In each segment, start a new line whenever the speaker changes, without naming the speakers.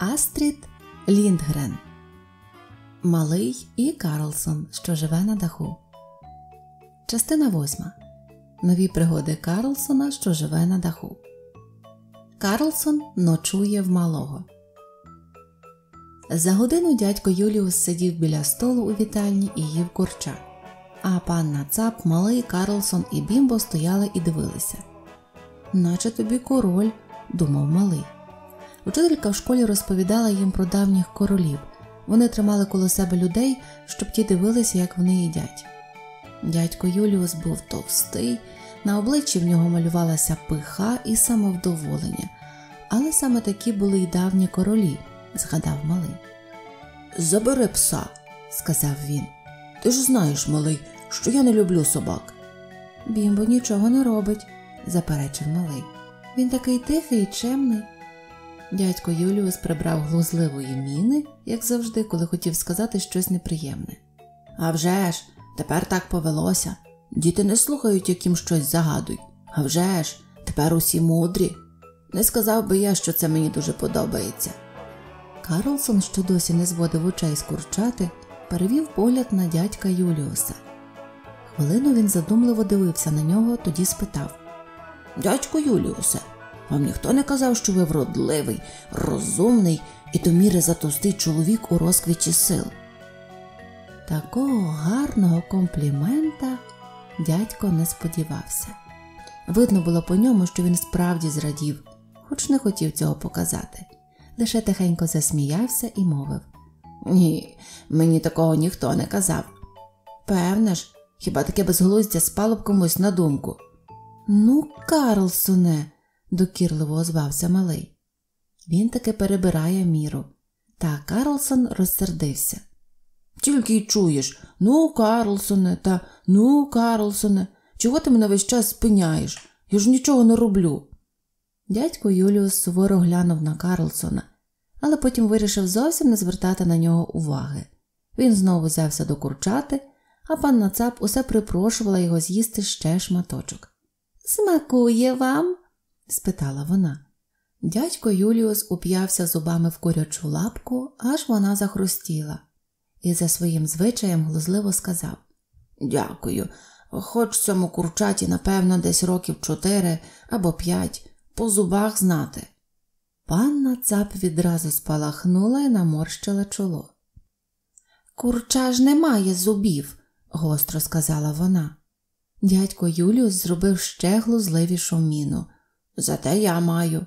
Астрід Ліндгрен, Малий і Карлсон, що живе на даху. Частина 8. Нові пригоди Карлсона, що живе на даху. Карлсон ночує в малого. За годину дядько Юліус сидів біля столу у вітальні і їв курча. А панна Цап, малий Карлсон і Бімбо стояли і дивилися. Наче тобі король, думав малий. Вчителька в школі розповідала їм про давніх королів. Вони тримали коло себе людей, щоб ті дивилися, як вони їдять. Дядько Юліус був товстий, на обличчі в нього малювалася пиха і самовдоволення, але саме такі були й давні королі, згадав малий. Забери пса, сказав він. Ти ж знаєш, малий, що я не люблю собак. Бімбо нічого не робить, заперечив малий. Він такий тихий і чемний. Дядько Юліус прибрав глузливої міни, як завжди, коли хотів сказати щось неприємне. «А вже ж, тепер так повелося. Діти не слухають, як їм щось загадують. «А вже ж, тепер усі мудрі. Не сказав би я, що це мені дуже подобається. Карлсон, що досі не зводив очей скурчати, перевів погляд на дядька Юліуса. Хвилину він задумливо дивився на нього, тоді спитав Дядько Юліусе, вам ніхто не казав, що ви вродливий, розумний і до міри затовстий чоловік у розквіті сил. Такого гарного комплімента дядько не сподівався. Видно було по ньому, що він справді зрадів, хоч не хотів цього показати. Лише тихенько засміявся і мовив Ні, мені такого ніхто не казав. Певне ж, хіба таке безглуздя спало б комусь на думку? Ну, Карлсоне, докірливо озвався малий. Він таки перебирає міру, та Карлсон розсердився. Тільки й чуєш ну, Карлсоне, та ну, Карлсоне, чого ти мене весь час спиняєш? Я ж нічого не роблю. Дядько Юліус суворо глянув на Карлсона, але потім вирішив зовсім не звертати на нього уваги. Він знову взявся до курчати, а панна Цап усе припрошувала його з'їсти ще шматочок. Смакує вам, спитала вона. Дядько Юліус уп'явся зубами в курячу лапку, аж вона захрустіла, і за своїм звичаєм глузливо сказав Дякую, хоч цьому курчаті, напевно, десь років чотири або п'ять, по зубах знати. Панна цап відразу спалахнула і наморщила чоло. Курча ж не має зубів, гостро сказала вона. Дядько Юліус зробив ще глузливішу міну. Зате я маю, е,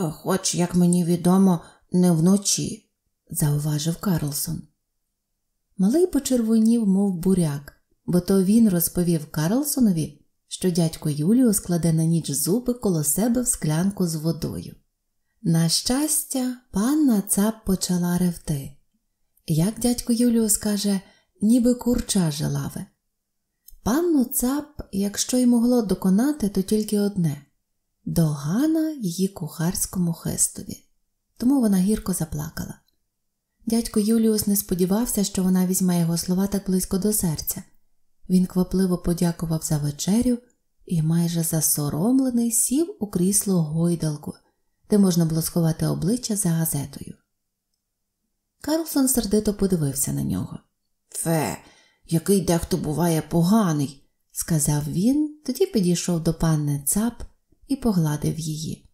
хоч, як мені відомо, не вночі, зауважив Карлсон. Малий почервонів, мов буряк, бо то він розповів Карлсонові, що дядько Юліо складе на ніч зуби коло себе в склянку з водою. На щастя, панна цап почала ревти. Як дядько Юліо скаже, ніби курча желаве. Панну цап, якщо й могло доконати, то тільки одне догана її кухарському хестові, тому вона гірко заплакала. Дядько Юліус не сподівався, що вона візьме його слова так близько до серця. Він квапливо подякував за вечерю і майже засоромлений сів у крісло гойдалку, де можна було сховати обличчя за газетою. Карлсон сердито подивився на нього. Фе, який дехто буває поганий, сказав він, тоді підійшов до панни цап і погладив її.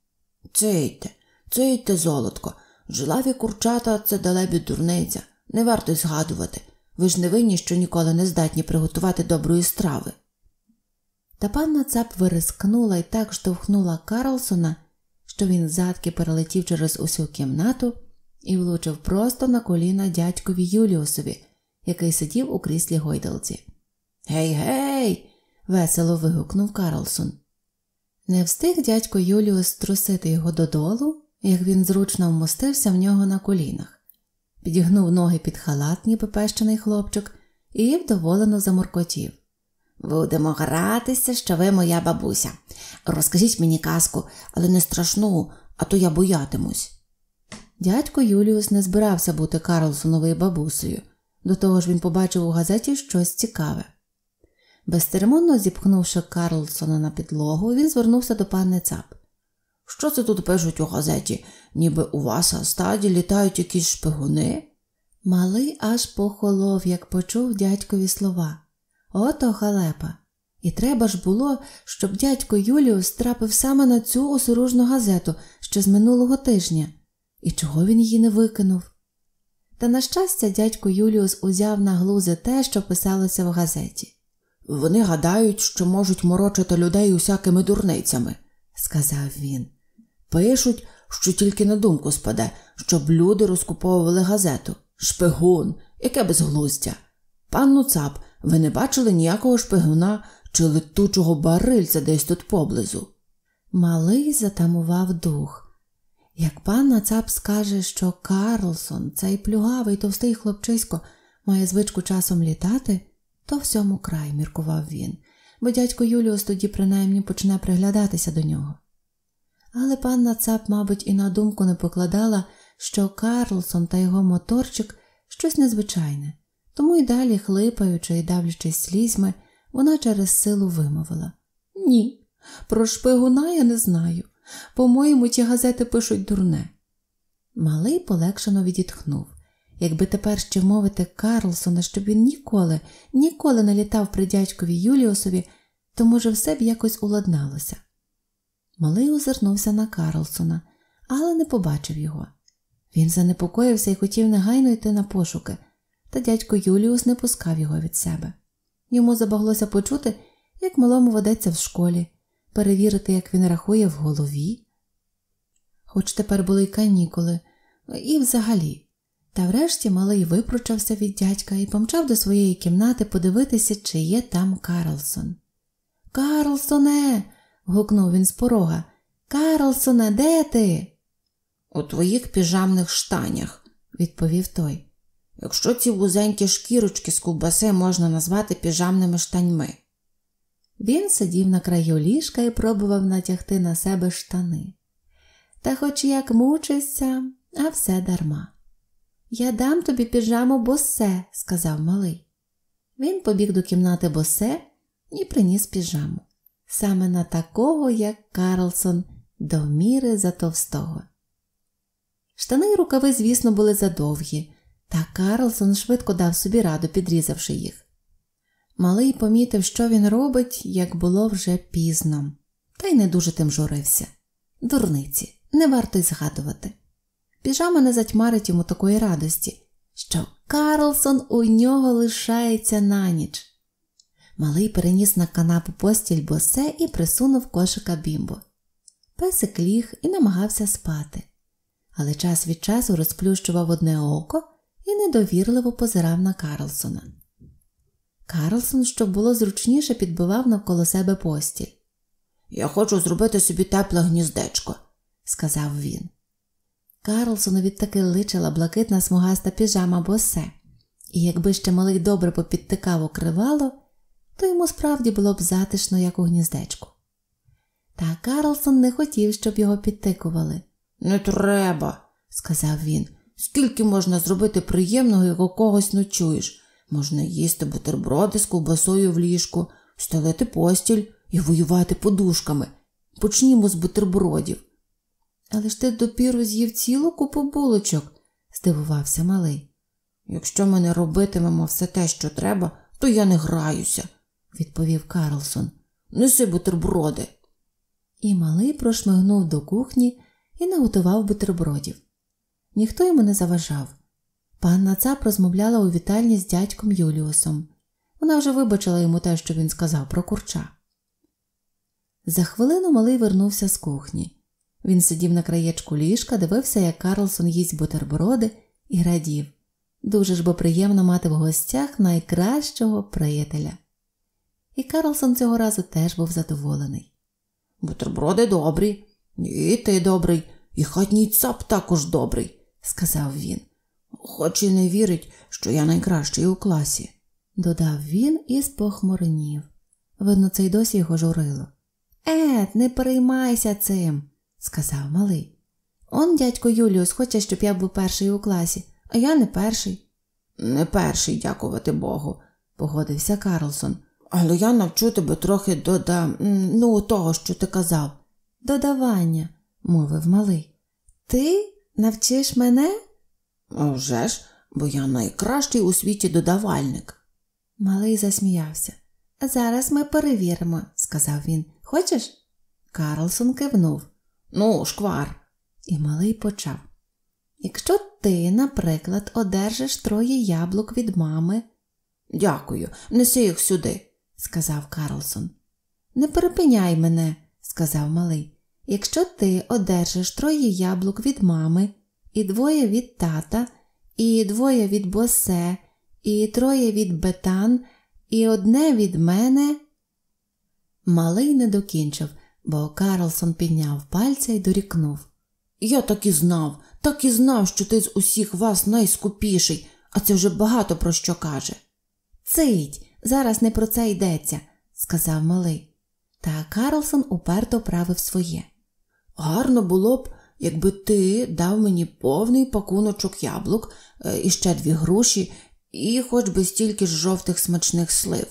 Цейте, цейте, золотко, жилаві курчата це далебі дурниця, не варто й згадувати. Ви ж не винні, що ніколи не здатні приготувати доброї страви. Та панна цап вирискнула і так штовхнула Карлсона, що він задки перелетів через усю кімнату і влучив просто на коліна дядькові Юліусові, який сидів у кріслі гойдалці. Гей, гей. весело вигукнув Карлсон. Не встиг дядько Юліус трусити його додолу, як він зручно вмостився в нього на колінах, підігнув ноги під халат, ніби пещений хлопчик, і вдоволено заморкотів. Будемо гратися, що ви моя бабуся. Розкажіть мені казку, але не страшну, а то я боятимусь. Дядько Юліус не збирався бути Карлсоновою бабусею. До того ж він побачив у газеті щось цікаве. Безцеремонно зіпхнувши Карлсона на підлогу, він звернувся до панни Цап. Що це тут пишуть у газеті, ніби у вас на стаді літають якісь шпигуни? Малий аж похолов, як почув дядькові слова. Ото халепа. І треба ж було, щоб дядько Юліус трапив саме на цю осоружну газету ще з минулого тижня, і чого він її не викинув. Та, на щастя, дядько Юліус узяв на глузи те, що писалося в газеті. Вони гадають, що можуть морочити людей усякими дурницями, сказав він. Пишуть, що тільки на думку спаде, щоб люди розкуповували газету. Шпигун, яке безглуздя. Панну цап, ви не бачили ніякого шпигуна чи летучого барильця десь тут поблизу? Малий затамував дух. Як панна цап скаже, що Карлсон, цей плюгавий товстий хлопчисько, має звичку часом літати. То всьому край, міркував він, бо дядько Юліус тоді принаймні почне приглядатися до нього. Але панна Цап, мабуть, і на думку не покладала, що Карлсон та його моторчик щось незвичайне, тому й далі, хлипаючи і давлячись слізьми, вона через силу вимовила Ні, про шпигуна я не знаю. По-моєму, ті газети пишуть дурне. Малий полегшено відітхнув. Якби тепер ще вмовити Карлсона, щоб він ніколи, ніколи не літав при дядькові Юліосові, то, може, все б якось уладналося. Малий озирнувся на Карлсона, але не побачив його. Він занепокоївся і хотів негайно йти на пошуки, та дядько Юліус не пускав його від себе. Йому забаглося почути, як малому ведеться в школі, перевірити, як він рахує в голові. Хоч тепер були й канікули, і взагалі. Та врешті малий випручався від дядька і помчав до своєї кімнати подивитися, чи є там Карлсон. Карлсоне. гукнув він з порога. Карлсоне, де ти? У твоїх піжамних штанях, відповів той. Якщо ці вузенькі шкірочки з ковбаси можна назвати піжамними штаньми. Він сидів на краю ліжка і пробував натягти на себе штани. Та хоч як мучився, а все дарма. Я дам тобі піжаму босе, сказав малий. Він побіг до кімнати босе і приніс піжаму, саме на такого, як Карлсон, до міри за товстого. Штани й рукави, звісно, були задовгі, та Карлсон швидко дав собі раду, підрізавши їх. Малий помітив, що він робить, як було вже пізно, та й не дуже тим журився. Дурниці, не варто й згадувати. Піжама не затьмарить йому такої радості, що Карлсон у нього лишається на ніч. Малий переніс на канапу постіль босе і присунув кошика бімбо. Песик ліг і намагався спати, але час від часу розплющував одне око і недовірливо позирав на Карлсона. Карлсон, щоб було зручніше, підбивав навколо себе постіль. Я хочу зробити собі тепле гніздечко, сказав він. Карлсону відтаки личила блакитна смугаста піжама босе, і якби ще малий добре попідтикав окривало, то йому справді було б затишно, як у гніздечку. Та Карлсон не хотів, щоб його підтикували. Не треба, сказав він. Скільки можна зробити приємного, як у когось ночуєш? Можна їсти бутерброди з ковбасою в ліжку, стелити постіль і воювати подушками. Почнімо з бутербродів. Але ж ти допіру з'їв цілу купу булочок, здивувався малий. Якщо ми не робитимемо все те, що треба, то я не граюся, відповів Карлсон. Неси бутерброди. І малий прошмигнув до кухні і наготував бутербродів. Ніхто йому не заважав. Панна Цап розмовляла у вітальні з дядьком Юліусом. Вона вже вибачила йому те, що він сказав про курча. За хвилину малий вернувся з кухні. Він сидів на краєчку ліжка, дивився, як Карлсон їсть бутерброди і радів. Дуже ж бо приємно мати в гостях найкращого приятеля. І Карлсон цього разу теж був задоволений. Бутерброди добрі, і ти добрий, і хатній цап також добрий, сказав він. Хоч і не вірить, що я найкращий у класі, додав він і спохмурнів. Видно, це й досі його журило. Ед, не переймайся цим сказав малий. Он, дядько Юліус, хоче, щоб я був перший у класі, а я не перший. Не перший, дякувати Богу, погодився Карлсон. Але я навчу тебе трохи дода... ну, того, що ти казав. Додавання, мовив малий. Ти навчиш мене? «А вже ж, бо я найкращий у світі додавальник. Малий засміявся. Зараз ми перевіримо, сказав він. Хочеш? Карлсон кивнув. Ну, шквар. І малий почав. Якщо ти, наприклад, одержиш троє яблук від мами. Дякую, неси їх сюди, сказав Карлсон. Не перепиняй мене, сказав малий. Якщо ти одержиш троє яблук від мами, і двоє від тата, і двоє від босе, і троє від бетан, і одне від мене. Малий не докінчив бо Карлсон підняв пальця і дорікнув. Я так і знав, так і знав, що ти з усіх вас найскупіший, а це вже багато про що каже. Цить, зараз не про це йдеться, сказав малий. Та Карлсон уперто правив своє. Гарно було б, якби ти дав мені повний пакуночок яблук е, і ще дві груші, і хоч би стільки ж жовтих смачних слив.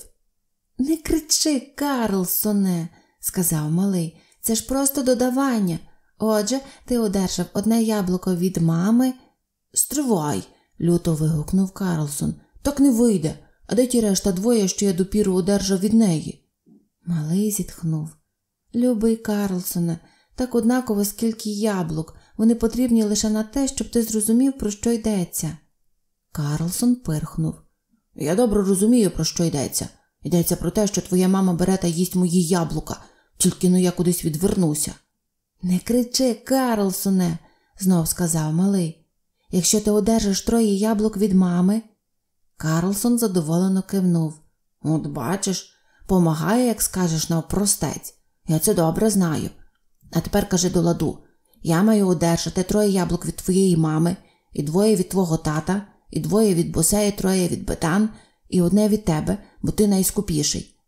Не кричи, Карлсоне, сказав малий, це ж просто додавання. Отже, ти одержав одне яблуко від мами. Стривай, люто вигукнув Карлсон. Так не вийде. А де ті решта двоє, що я допіру одержав від неї? Малий зітхнув. Любий Карлсоне, так однаково, скільки яблук, вони потрібні лише на те, щоб ти зрозумів, про що йдеться. Карлсон пирхнув. Я добре розумію, про що йдеться. Йдеться про те, що твоя мама бере та їсть мої яблука. Тільки ну я кудись відвернуся. Не кричи, Карлсоне, знов сказав малий. Якщо ти одержиш троє яблук від мами. Карлсон задоволено кивнув. От бачиш, помагає, як скажеш, навпростець. Я це добре знаю. А тепер кажи до ладу я маю одержати троє яблук від твоєї мами, і двоє від твого тата, і двоє від босеї, троє від бетан, і одне від тебе, бо ти найскупіший.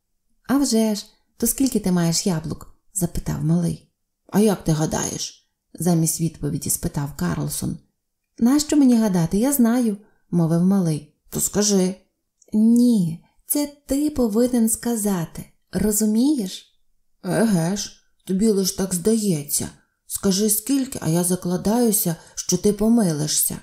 А вже ж, то скільки ти маєш яблук? запитав малий. А як ти гадаєш? замість відповіді спитав Карлсон. Нащо мені гадати, я знаю, мовив малий. То скажи. Ні, це ти повинен сказати. Розумієш? Еге ж, тобі лиш так здається. Скажи скільки, а я закладаюся, що ти помилишся.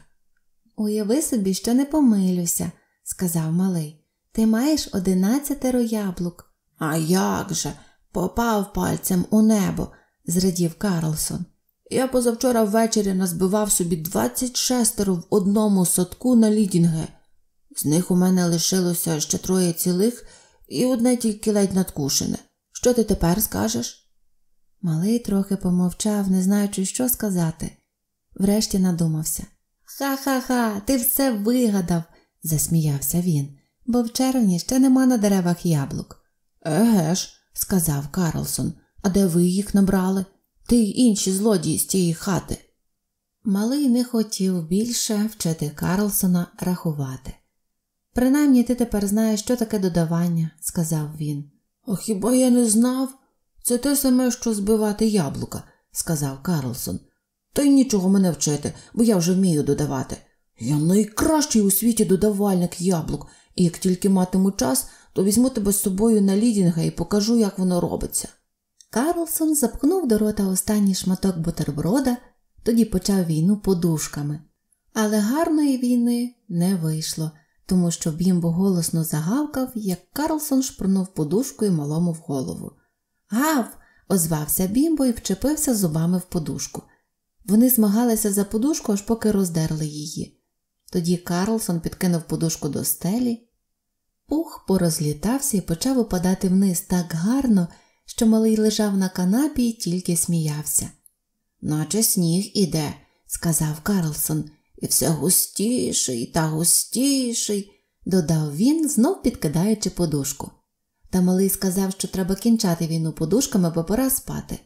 Уяви собі, що не помилюся, сказав малий. Ти маєш одинадцятеро яблук. А як же? Попав пальцем у небо, зрадів Карлсон. Я позавчора ввечері назбивав собі 26 в одному садку на лідінги. З них у мене лишилося ще троє цілих і одне тільки ледь надкушене. Що ти тепер скажеш? Малий трохи помовчав, не знаючи, що сказати. Врешті надумався. Ха ха ха, ти все вигадав, засміявся він, бо в червні ще нема на деревах яблук. Еге ж, сказав Карлсон, а де ви їх набрали? Ти й інші злодії з тієї хати. Малий не хотів більше вчити Карлсона рахувати. Принаймні ти тепер знаєш, що таке додавання, сказав він. «А хіба я не знав? Це те саме, що збивати яблука, сказав Карлсон. Та й нічого мене вчити, бо я вже вмію додавати. Я найкращий у світі додавальник яблук, і як тільки матиму час, то візьму тебе з собою на лідінга і покажу, як воно робиться. Карлсон запхнув до рота останній шматок бутерброда, тоді почав війну подушками. Але гарної війни не вийшло, тому що Бімбо голосно загавкав, як Карлсон шпурнув подушкою малому в голову. Гав! озвався Бімбо і вчепився зубами в подушку. Вони змагалися за подушку, аж поки роздерли її. Тоді Карлсон підкинув подушку до стелі Ух порозлітався і почав опадати вниз так гарно, що малий лежав на канапі і тільки сміявся. Наче сніг іде, сказав Карлсон, і все густіший та густіший, додав він, знов підкидаючи подушку. Та малий сказав, що треба кінчати війну подушками, бо пора спати.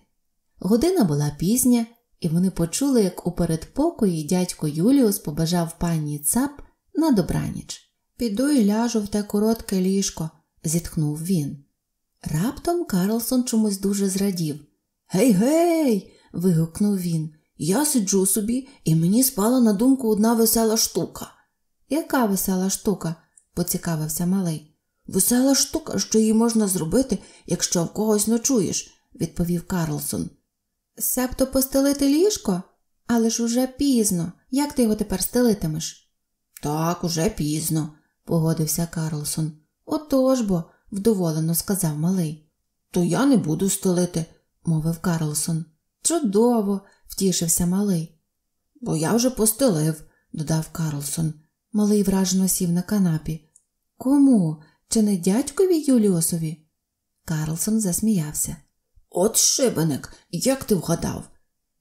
Година була пізня, і вони почули, як у передпокої дядько Юліус побажав пані цап на добраніч. Піду і ляжу в те коротке ліжко, зітхнув він. Раптом Карлсон чомусь дуже зрадів. Гей, гей. вигукнув він. Я сиджу собі, і мені спала на думку одна весела штука. Яка весела штука? поцікавився малий. Весела штука, що її можна зробити, якщо в когось ночуєш, відповів Карлсон. Себто постелити ліжко? Але ж уже пізно. Як ти його тепер стелитимеш? Так, уже пізно, погодився Карлсон. Отож бо, вдоволено сказав малий. То я не буду стелити, мовив Карлсон. Чудово, втішився малий. Бо я вже постелив, додав Карлсон. Малий вражено сів на канапі. Кому? Чи не дядькові Юліосові? Карлсон засміявся. От шибеник, як ти вгадав?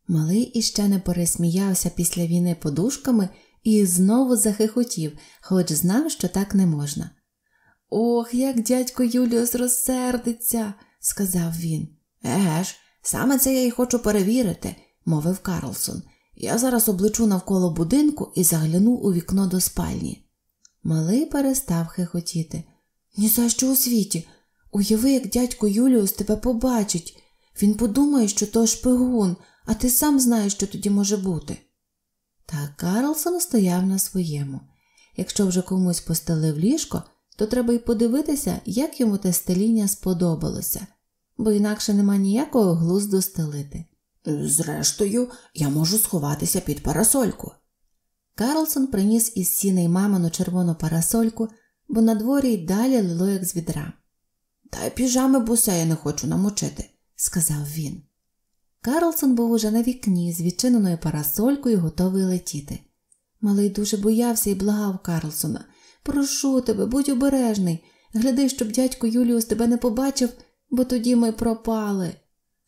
Малий іще не пересміявся після війни подушками і знову захихотів, хоч знав, що так не можна. Ох, як дядько Юліус розсердиться, сказав він. Еге ж, саме це я й хочу перевірити, мовив Карлсон. Я зараз облечу навколо будинку і загляну у вікно до спальні. Малий перестав хихотіти. Ні за що у світі. Уяви, як дядько Юліус тебе побачить. Він подумає, що то шпигун, а ти сам знаєш, що тоді може бути. Та Карлсон стояв на своєму. Якщо вже комусь постелив ліжко, то треба й подивитися, як йому те стеління сподобалося, бо інакше нема ніякого глузду стелити. Зрештою, я можу сховатися під парасольку. Карлсон приніс із сіней мамину червону парасольку, бо на дворі й далі лило як з відра. Та й піжами буся я не хочу намочити, сказав він. Карлсон був уже на вікні з відчиненою парасолькою, готовий летіти. Малий дуже боявся і благав Карлсона прошу тебе, будь обережний. Гляди, щоб дядько Юліус тебе не побачив, бо тоді ми пропали.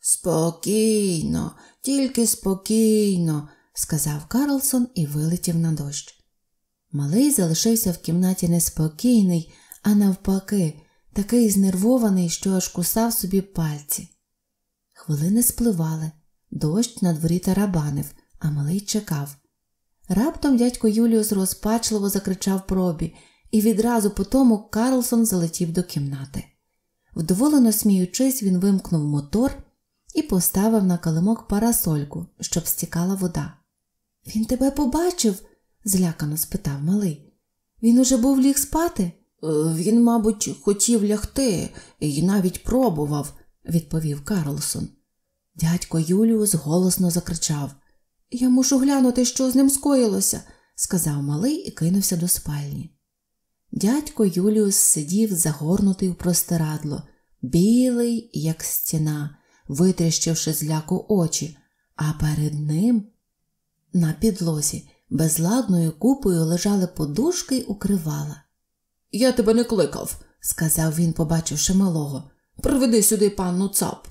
Спокійно, тільки спокійно, сказав Карлсон і вилетів на дощ. Малий залишився в кімнаті неспокійний, а навпаки, такий знервований, що аж кусав собі пальці. Хвилини спливали, дощ на дворі тарабанив, а малий чекав. Раптом дядько Юліус розпачливо закричав пробі, і відразу по тому Карлсон залетів до кімнати. Вдоволено сміючись, він вимкнув мотор і поставив на калимок парасольку, щоб стікала вода. Він тебе побачив? злякано спитав малий. Він уже був ліг спати? Е, він, мабуть, хотів лягти і навіть пробував, відповів Карлсон. Дядько Юліус голосно закричав Я мушу глянути, що з ним скоїлося, сказав малий і кинувся до спальні. Дядько Юліус сидів загорнутий у простирадло, білий, як стіна, витріщивши зляку очі, а перед ним на підлозі безладною купою лежали подушки й укривала. Я тебе не кликав, сказав він, побачивши малого. Приведи сюди панну цап.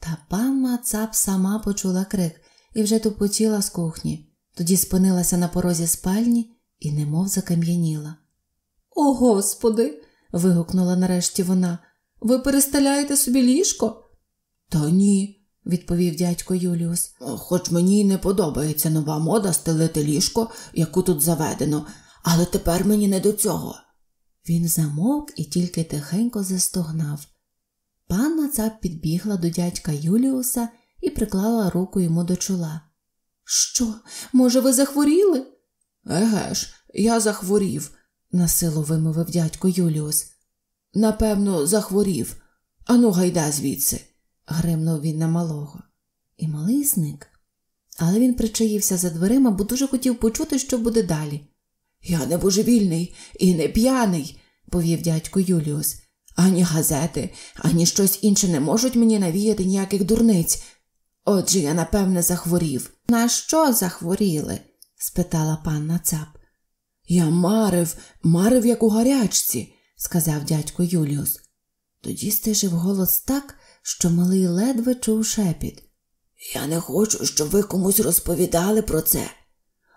Та панна цап сама почула крик і вже тупотіла з кухні, тоді спинилася на порозі спальні і немов закам'яніла. О, господи. вигукнула нарешті вона. Ви перестеляєте собі ліжко? Та ні, відповів дядько Юліус. Е, хоч мені й не подобається нова мода стелити ліжко, яку тут заведено, але тепер мені не до цього. Він замовк і тільки тихенько застогнав. Панна цап підбігла до дядька Юліуса і приклала руку йому до чола. Що, може, ви захворіли? Еге ж, я захворів, насилу вимовив дядько Юліус. Напевно, захворів. Ану, гайда звідси, гримнув він на малого. І малий зник. Але він причаївся за дверима, бо дуже хотів почути, що буде далі. Я не божевільний і не п'яний, повів дядько Юліус ані газети, ані щось інше не можуть мені навіяти ніяких дурниць. Отже, я, напевне, захворів. На що захворіли? спитала панна цап. Я марив, марив, як у гарячці, сказав дядько Юліус. Тоді стежив голос так, що малий ледве чув шепіт. Я не хочу, щоб ви комусь розповідали про це.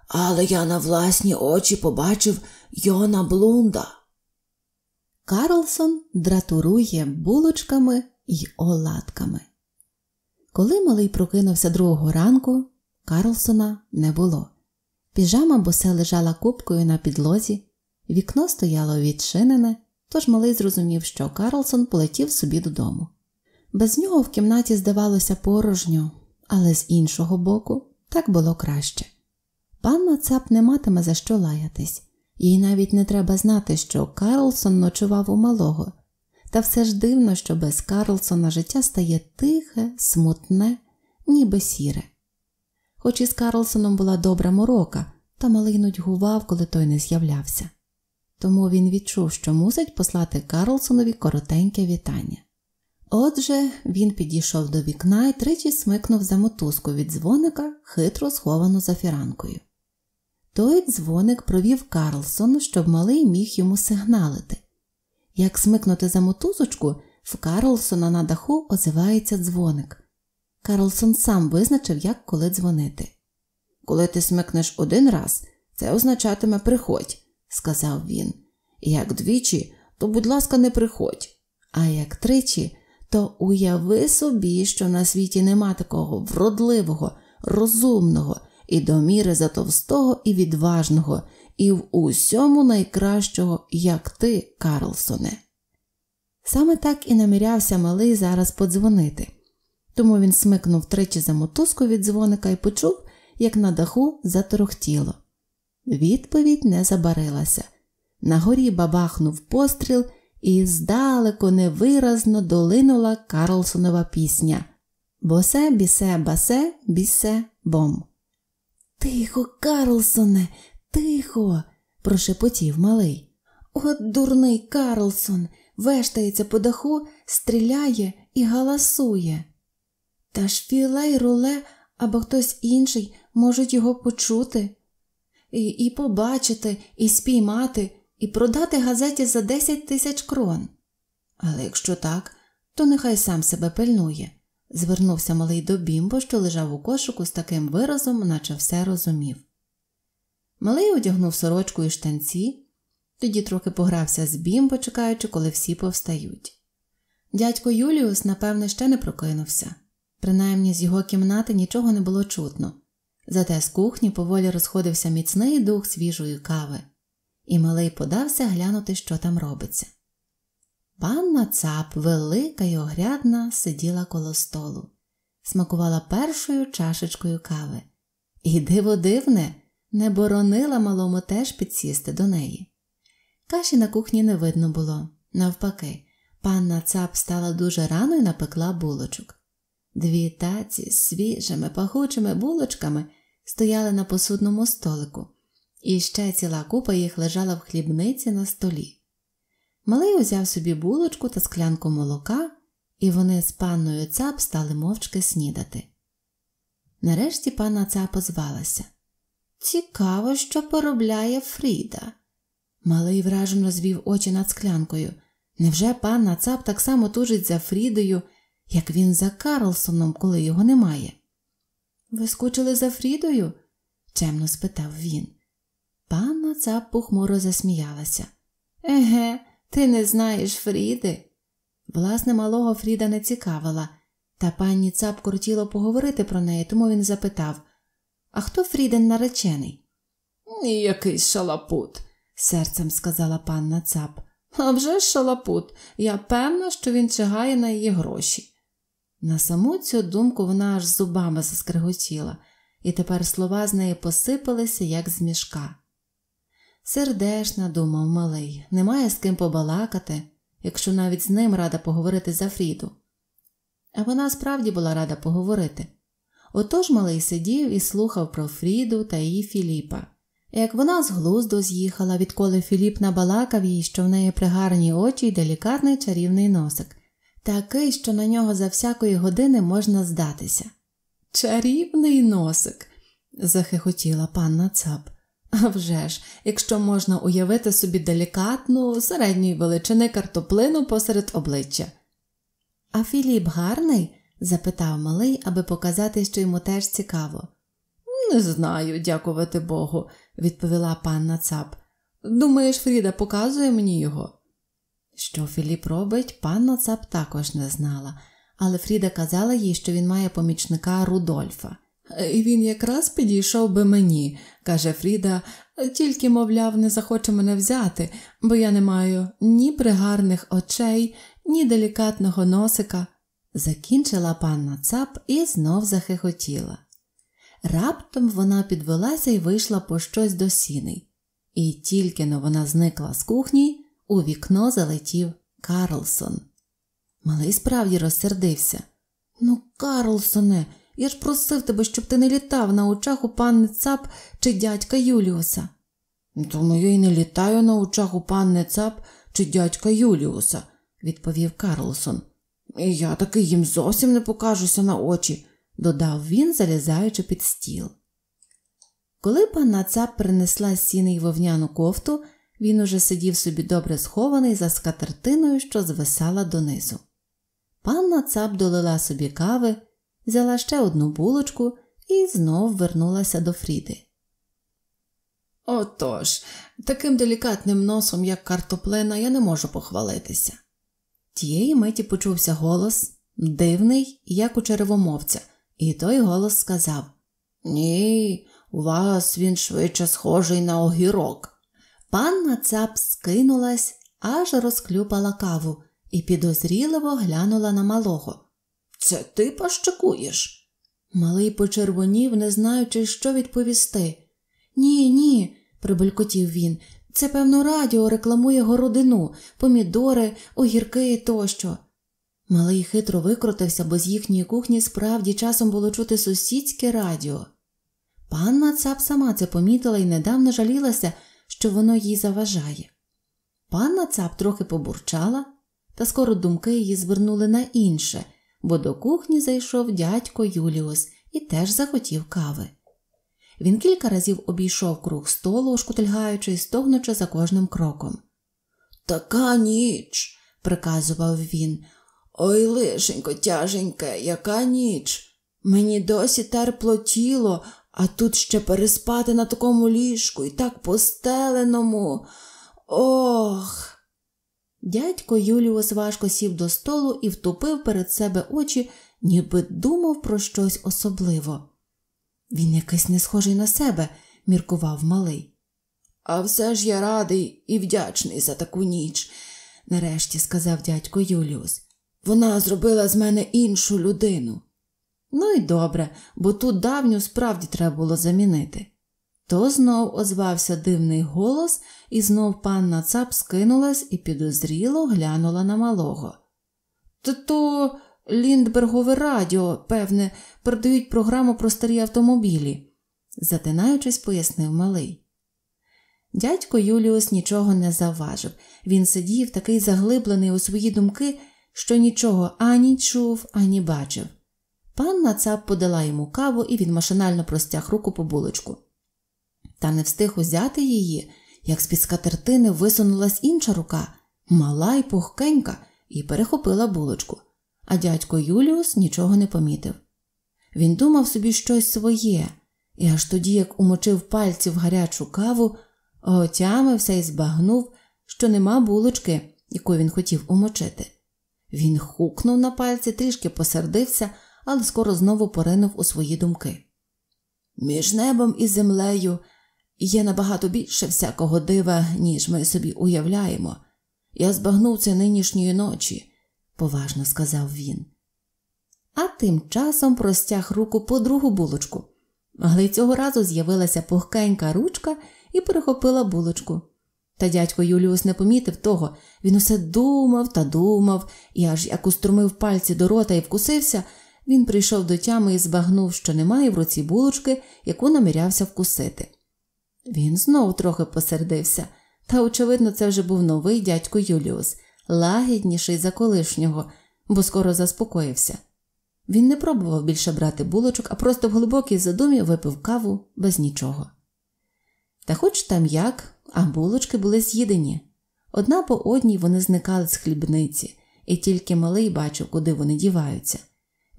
Але я на власні очі побачив Йона Блунда. Карлсон дратурує булочками й оладками. Коли малий прокинувся другого ранку, Карлсона не було. Піжама босе лежала купкою на підлозі, вікно стояло відчинене, тож малий зрозумів, що Карлсон полетів собі додому. Без нього в кімнаті здавалося порожньо, але з іншого боку, так було краще. Панна цап не матиме за що лаятись. Їй навіть не треба знати, що Карлсон ночував у малого, та все ж дивно, що без Карлсона життя стає тихе, смутне, ніби сіре. Хоч із Карлсоном була добра морока, та малий нудьгував, коли той не з'являвся. Тому він відчув, що мусить послати Карлсонові коротеньке вітання. Отже, він підійшов до вікна і тричі смикнув за мотузку від дзвоника, хитро сховану за фіранкою. Той дзвоник провів Карлсон, щоб малий міг йому сигналити. Як смикнути за мотузочку, в Карлсона на даху озивається дзвоник. Карлсон сам визначив, як коли дзвонити. Коли ти смикнеш один раз, це означатиме приходь, сказав він. Як двічі, то, будь ласка, не приходь. А як тричі, то уяви собі, що на світі нема такого вродливого, розумного і до міри за товстого і відважного, і в усьому найкращого, як ти, Карлсоне. Саме так і намірявся малий зараз подзвонити. Тому він смикнув тричі за мотузку від дзвоника і почув, як на даху заторохтіло. Відповідь не забарилася. На горі бабахнув постріл, і здалеку, невиразно долинула Карлсонова пісня Босе, бісе, басе, бісе, бом. Тихо, Карлсоне, тихо, прошепотів малий. От дурний Карлсон вештається по даху, стріляє і галасує. Та ж філей руле або хтось інший можуть його почути, і, і побачити, і спіймати, і продати газеті за десять тисяч крон. Але якщо так, то нехай сам себе пильнує звернувся малий до бімбо, що лежав у кошику з таким виразом, наче все розумів. Малий одягнув сорочку і штанці, тоді трохи погрався з бімбо, чекаючи, коли всі повстають. Дядько Юліус, напевне, ще не прокинувся, принаймні з його кімнати нічого не було чутно, зате з кухні поволі розходився міцний дух свіжої кави, і малий подався глянути, що там робиться. Панна цап, велика й огрядна, сиділа коло столу, смакувала першою чашечкою кави. І диво дивне, не боронила малому теж підсісти до неї. Каші на кухні не видно було, навпаки, панна цап стала дуже рано і напекла булочок. Дві таці з свіжими, пахучими булочками стояли на посудному столику, і ще ціла купа їх лежала в хлібниці на столі. Малий узяв собі булочку та склянку молока, і вони з панною цап стали мовчки снідати. Нарешті пана цап озвалася. Цікаво, що поробляє Фріда. Малий вражено розвів очі над склянкою. Невже панна цап так само тужить за Фрідою, як він за Карлсоном, коли його немає? Ви скучили за Фрідою? чемно спитав він. Панна цап похмуро засміялася. Еге, ти не знаєш Фріди? Власне, малого Фріда не цікавила, та пані Цап кортіло поговорити про неї, тому він запитав А хто Фріден наречений? Якийсь шалапут, серцем сказала панна Цап. «А вже ж шалапут. Я певна, що він чигає на її гроші. На саму цю думку вона аж зубами заскриготіла, і тепер слова з неї посипалися, як з мішка. Сердешна, думав малий, немає з ким побалакати, якщо навіть з ним рада поговорити за Фріду. А вона справді була рада поговорити. Отож малий сидів і слухав про Фріду та її Філіпа. Як вона з глузду з'їхала, відколи Філіп набалакав їй, що в неї пригарні очі й делікатний чарівний носик, такий, що на нього за всякої години можна здатися. Чарівний носик, захихотіла панна Цап. А вже ж, якщо можна уявити собі делікатну, середньої величини картоплину посеред обличчя. А Філіп гарний? запитав малий, аби показати, що йому теж цікаво. Не знаю, дякувати Богу, відповіла панна цап. Думаєш, Фріда показує мені його? Що Філіп робить, панна цап також не знала, але Фріда казала їй, що він має помічника Рудольфа. Е, він якраз підійшов би мені, каже Фріда, е, тільки, мовляв, не захоче мене взяти, бо я не маю ні пригарних очей, ні делікатного носика. Закінчила панна цап і знов захихотіла. Раптом вона підвелася і вийшла по щось до сіни. І тільки но вона зникла з кухні, у вікно залетів Карлсон. Малий справді розсердився. Ну, Карлсоне, я ж просив тебе, щоб ти не літав на очах у панни Цап чи дядька Юліуса. Тому я й не літаю на очах у панни Цап чи дядька Юліуса, відповів Карлсон. І я таки їм зовсім не покажуся на очі, додав він, залізаючи під стіл. Коли панна Цап принесла сіни й вовняну кофту, він уже сидів собі добре схований за скатертиною, що звисала донизу. Панна Цап долила собі кави взяла ще одну булочку і знов вернулася до Фріди. Отож, таким делікатним носом, як картоплена, я не можу похвалитися. Тієї миті почувся голос, дивний, як у черевомовця, і той голос сказав Ні, у вас він швидше схожий на огірок. Панна цап скинулась, аж розклюпала каву і підозріливо глянула на малого. Це ти пащикуєш? Малий почервонів, не знаючи, що відповісти. Ні, ні, прибелькотів він. Це, певно, радіо рекламує городину, помідори, огірки тощо. Малий хитро викрутився, бо з їхньої кухні справді часом було чути сусідське радіо. Панна цап сама це помітила і недавно жалілася, що воно їй заважає. Панна цап трохи побурчала, та скоро думки її звернули на інше бо до кухні зайшов дядько Юліус і теж захотів кави. Він кілька разів обійшов круг столу, шкутильгаючи і стогнучи за кожним кроком. Така ніч, приказував він. Ой, лишенько, тяженьке, яка ніч. Мені досі терпло тіло, а тут ще переспати на такому ліжку і так постеленому. Ох. Дядько Юліус важко сів до столу і втупив перед себе очі, ніби думав про щось особливо. Він якийсь не схожий на себе, міркував малий. А все ж я радий і вдячний за таку ніч, нарешті сказав дядько Юліус. Вона зробила з мене іншу людину. Ну і добре, бо тут давню справді треба було замінити. То знов озвався дивний голос, і знов панна цап скинулась і підозріло глянула на малого. То Ліндбергове радіо, певне, передають програму про старі автомобілі, затинаючись, пояснив малий. Дядько Юліус нічого не заважив. Він сидів такий заглиблений у свої думки, що нічого ані чув, ані бачив. Панна цап подала йому каву і він машинально простяг руку по булочку та не встиг узяти її, як з під скатертини висунулась інша рука, мала й пухкенька, і перехопила булочку, а дядько Юліус нічого не помітив. Він думав собі щось своє, і аж тоді, як умочив пальці в гарячу каву, отямився і збагнув, що нема булочки, яку він хотів умочити. Він хукнув на пальці, трішки посердився, але скоро знову поринув у свої думки. Між небом і землею є набагато більше всякого дива, ніж ми собі уявляємо. Я збагнув це нинішньої ночі, поважно сказав він. А тим часом простяг руку по другу булочку, але цього разу з'явилася пухкенька ручка і перехопила булочку. Та дядько Юліус не помітив того, він усе думав та думав, і аж як устромив пальці до рота і вкусився, він прийшов до тями і збагнув, що немає в руці булочки, яку намірявся вкусити. Він знову трохи посердився, та, очевидно, це вже був новий дядько Юліус, лагідніший за колишнього, бо скоро заспокоївся. Він не пробував більше брати булочок, а просто в глибокій задумі випив каву без нічого. Та хоч там як, а булочки були з'їдені. Одна по одній вони зникали з хлібниці, і тільки малий бачив, куди вони діваються.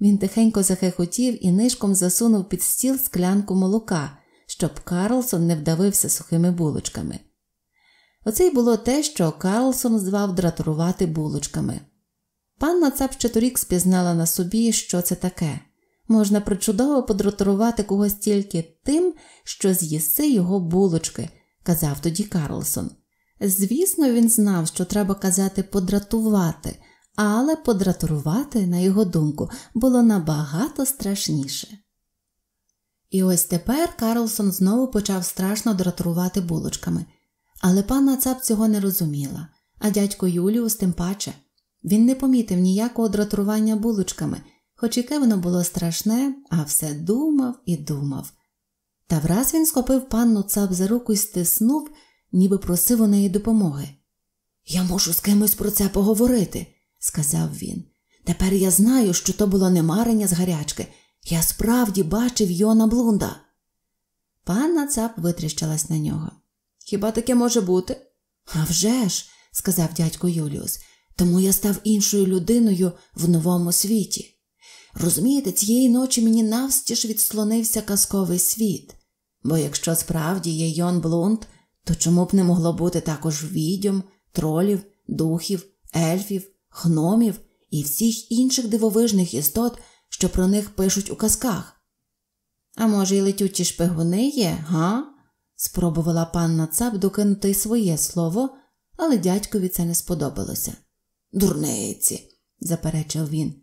Він тихенько захехотів і нишком засунув під стіл склянку молока, щоб Карлсон не вдавився сухими булочками. Оце й було те, що Карлсон звав дратурувати булочками. Панна Цап ще торік спізнала на собі, що це таке. Можна причудово подратурувати когось тільки тим, що з'їси його булочки, казав тоді Карлсон. Звісно, він знав, що треба казати подратувати, але подратурувати, на його думку, було набагато страшніше. І ось тепер Карлсон знову почав страшно дратувати булочками. Але панна цап цього не розуміла, а дядько Юліус тим паче. Він не помітив ніякого дратування булочками, хоч яке воно було страшне, а все думав і думав. Та враз він схопив панну цап за руку і стиснув, ніби просив у неї допомоги. Я можу з кимось про це поговорити, сказав він. Тепер я знаю, що то було не марення з гарячки. Я справді бачив Йона Блунда. Панна цап витріщилась на нього. Хіба таке може бути? «А вже ж», – сказав дядько Юліус, тому я став іншою людиною в новому світі. Розумієте, цієї ночі мені навстіж відслонився казковий світ, бо якщо справді є Йон Блунд, то чому б не могло бути також відьом, тролів, духів, ельфів, гномів і всіх інших дивовижних істот? що про них пишуть у казках. А може, й летючі шпигуни є, га? спробувала панна цап докинути й своє слово, але дядькові це не сподобалося. Дурниці, заперечив він.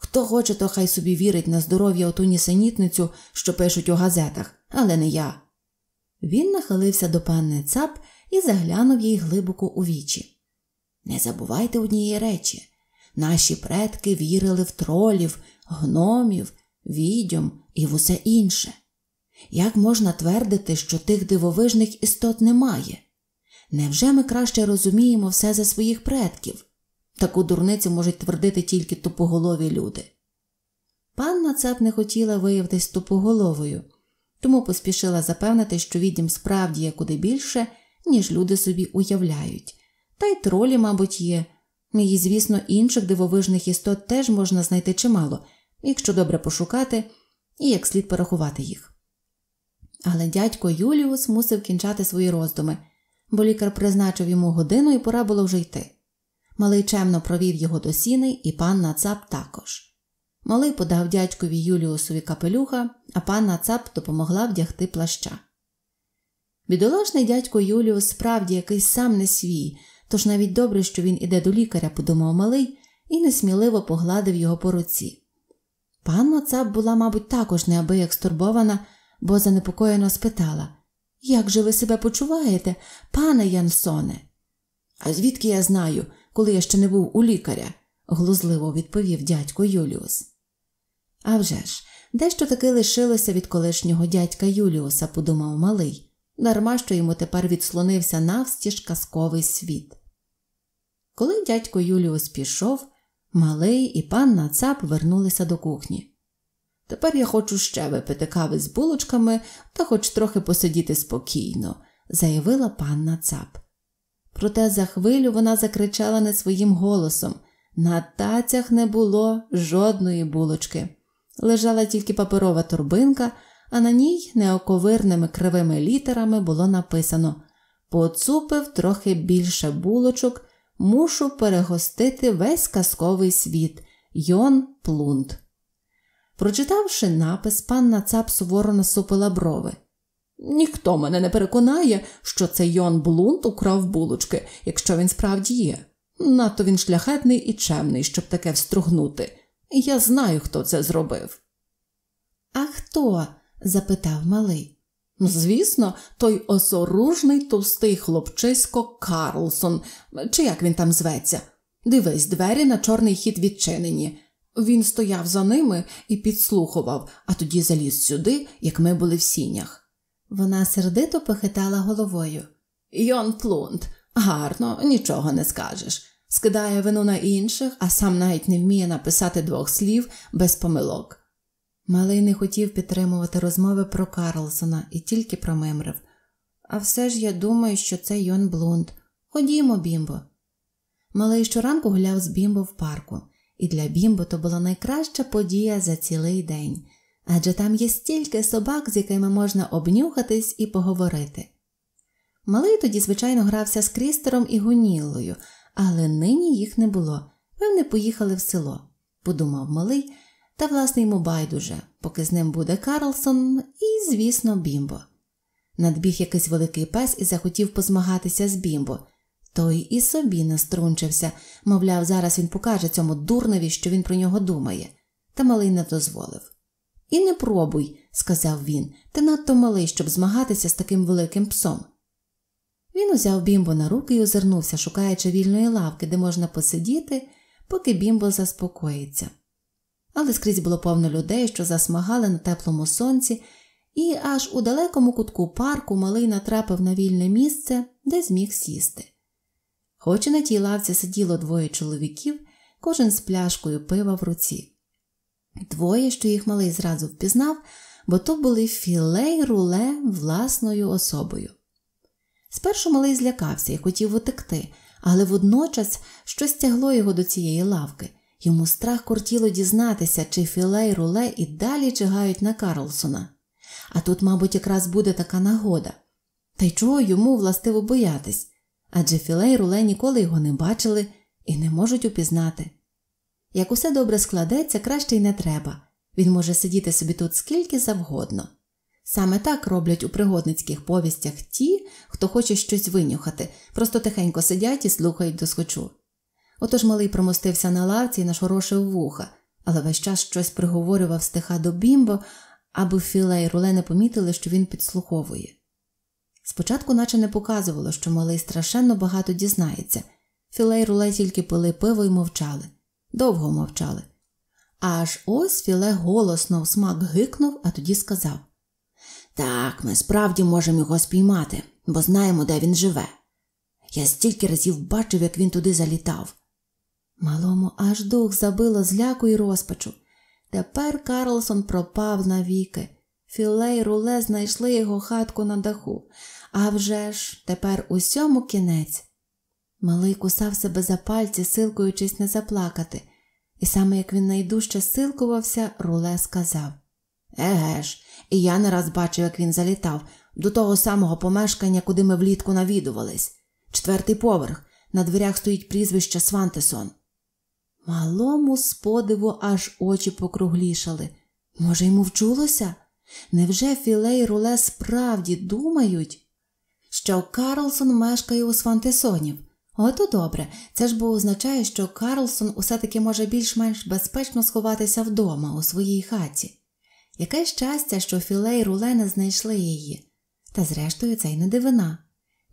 Хто хоче, то хай собі вірить на здоров'я оту нісенітницю, що пишуть у газетах, але не я. Він нахилився до панни цап і заглянув їй глибоко у вічі. Не забувайте однієї речі Наші предки вірили в тролів, гномів, відьом і в усе інше. Як можна твердити, що тих дивовижних істот немає? Невже ми краще розуміємо все за своїх предків? Таку дурницю можуть твердити тільки тупоголові люди. Панна Цеп не хотіла виявитись тупоголовою, тому поспішила запевнити, що відім справді є куди більше, ніж люди собі уявляють, та й тролі, мабуть, є. І, звісно, інших дивовижних істот теж можна знайти чимало, якщо добре пошукати і як слід порахувати їх. Але дядько Юліус мусив кінчати свої роздуми, бо лікар призначив йому годину і пора було вже йти. Малий чемно провів його до сіни, і пан Нацап також. Малий подав дядькові Юліусові капелюха, а пан Нацап допомогла вдягти плаща. Бідолашний дядько Юліус справді якийсь сам не свій. Тож навіть добре, що він іде до лікаря, подумав малий і несміливо погладив його по руці. Панна Цап була, мабуть, також неабияк стурбована, бо занепокоєно спитала Як же ви себе почуваєте, пане Янсоне? А звідки я знаю, коли я ще не був у лікаря? глузливо відповів дядько Юліус. «А вже ж, дещо таки лишилося від колишнього дядька Юліуса, подумав малий, дарма що йому тепер відслонився навстіж казковий світ. Коли дядько Юліус пішов, малий і панна Цап вернулися до кухні. Тепер я хочу ще випити кави з булочками та хоч трохи посидіти спокійно, заявила панна Цап. Проте за хвилю вона закричала не своїм голосом на тацях не було жодної булочки. Лежала тільки паперова торбинка, а на ній неоковирними кривими літерами було написано Поцупив трохи більше булочок, мушу перегостити весь казковий світ Йон Плунт. Прочитавши напис, панна цап суворо насупила брови. Ніхто мене не переконає, що це Йон Блунд украв булочки, якщо він справді є. Надто він шляхетний і чемний, щоб таке встругнути. Я знаю, хто це зробив. А хто? запитав малий. Звісно, той осоружний товстий хлопчисько Карлсон, чи як він там зветься. Дивись, двері на чорний хід відчинені. Він стояв за ними і підслухував, а тоді заліз сюди, як ми були в сінях. Вона сердито похитала головою. Йон Плунд, гарно, нічого не скажеш. Скидає вину на інших, а сам навіть не вміє написати двох слів без помилок. Малий не хотів підтримувати розмови про Карлсона і тільки промимрив. А все ж я думаю, що це Йон Блунд. Ходімо, бімбо. Малий щоранку гуляв з бімбо в парку, і для бімбо то була найкраща подія за цілий день, адже там є стільки собак, з якими можна обнюхатись і поговорити. Малий тоді, звичайно, грався з крістером і гуніллою, але нині їх не було. Певне, поїхали в село, подумав малий. Та, власне, йому байдуже, поки з ним буде Карлсон і, звісно, Бімбо. Надбіг якийсь великий пес і захотів позмагатися з Бімбо. Той і собі наструнчився, мовляв, зараз він покаже цьому дурневі, що він про нього думає, та малий не дозволив. І не пробуй, сказав він, ти надто малий, щоб змагатися з таким великим псом. Він узяв бімбо на руки і озирнувся, шукаючи вільної лавки, де можна посидіти, поки бімбо заспокоїться але скрізь було повно людей, що засмагали на теплому сонці, і аж у далекому кутку парку малий натрапив на вільне місце, де зміг сісти. Хоч і на тій лавці сиділо двоє чоловіків, кожен з пляшкою пива в руці. Двоє, що їх малий зразу впізнав, бо то були філей руле власною особою. Спершу малий злякався і хотів утекти, але водночас щось тягло його до цієї лавки, Йому страх кортіло дізнатися, чи філе філей руле і далі чигають на Карлсона. А тут, мабуть, якраз буде така нагода. Та й чого йому властиво боятись? Адже філе філей руле ніколи його не бачили і не можуть упізнати. Як усе добре складеться, краще й не треба. Він може сидіти собі тут скільки завгодно. Саме так роблять у пригодницьких повістях ті, хто хоче щось винюхати, просто тихенько сидять і слухають доскочу. Отож малий промостився на лавці і нашорошив вуха, але весь час щось приговорював стиха до бімбо, аби Філе і Руле не помітили, що він підслуховує. Спочатку, наче не показувало, що малий страшенно багато дізнається. Філе і Руле тільки пили пиво і мовчали, довго мовчали. Аж ось Філе голосно в смак гикнув, а тоді сказав Так, ми справді можемо його спіймати, бо знаємо, де він живе. Я стільки разів бачив, як він туди залітав. Малому аж дух забило зляку й розпачу. Тепер Карлсон пропав навіки. Філе руле знайшли його хатку на даху. А вже ж, тепер усьому кінець. Малий кусав себе за пальці, силкуючись не заплакати, і саме як він найдужче силкувався, руле сказав Еге ж, і я не раз бачив, як він залітав до того самого помешкання, куди ми влітку навідувались. Четвертий поверх, на дверях стоїть прізвище Свантесон. Малому з подиву аж очі покруглішали. Може, йому вчулося? Невже Філе і Руле справді думають, що Карлсон мешкає у Свантесонів? Ото добре, це ж бо означає, що Карлсон усе таки може більш-менш безпечно сховатися вдома у своїй хаті. Яке щастя, що Філе і Руле не знайшли її. Та зрештою, це й не дивина.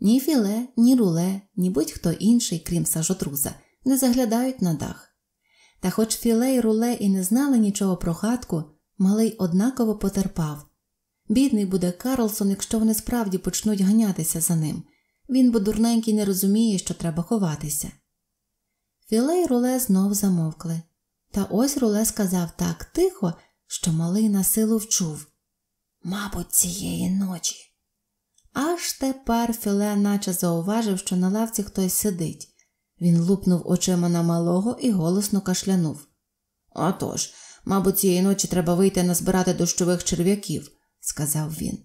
Ні Філе, ні Руле, ні будь-хто інший, крім сажотруза, не заглядають на дах. Та, хоч філе й руле і не знали нічого про хатку, малий однаково потерпав. Бідний буде Карлсон, якщо вони справді почнуть ганятися за ним. Він бо дурненький не розуміє, що треба ховатися. Філе й руле знов замовкли. Та ось руле сказав так тихо, що малий на силу вчув Мабуть, цієї ночі. Аж тепер Філе наче зауважив, що на лавці хтось сидить. Він лупнув очима на малого і голосно кашлянув. Отож, мабуть, цієї ночі треба вийти назбирати дощових черв'яків, сказав він.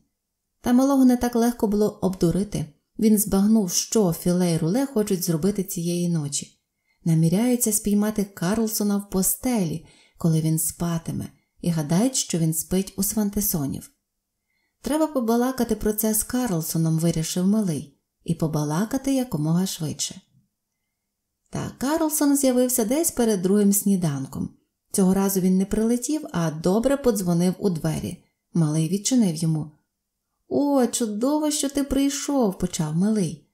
Та малого не так легко було обдурити. Він збагнув, що філе і руле хочуть зробити цієї ночі. Наміряються спіймати Карлсона в постелі, коли він спатиме, і гадають, що він спить у Свантесонів. Треба побалакати про це з Карлсоном, вирішив малий, і побалакати якомога швидше. Та Карлсон з'явився десь перед другим сніданком. Цього разу він не прилетів, а добре подзвонив у двері. Малий відчинив йому. О, чудово, що ти прийшов, почав малий.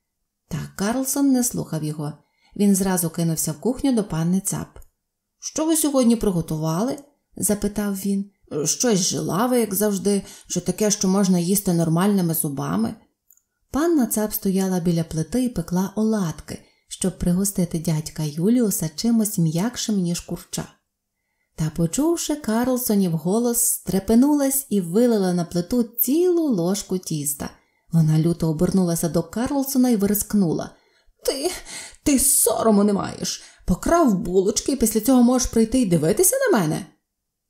Та Карлсон не слухав його. Він зразу кинувся в кухню до панни цап. Що ви сьогодні приготували? запитав він. Щось жилаве, як завжди, чи таке, що можна їсти нормальними зубами. Панна цап стояла біля плити і пекла оладки, щоб пригостити дядька Юліуса чимось м'якшим, ніж курча. Та, почувши Карлсонів голос, стрепенулась і вилила на плиту цілу ложку тіста. Вона люто обернулася до Карлсона і вирискнула Ти, ти сорому не маєш. Покрав булочки і після цього можеш прийти і дивитися на мене.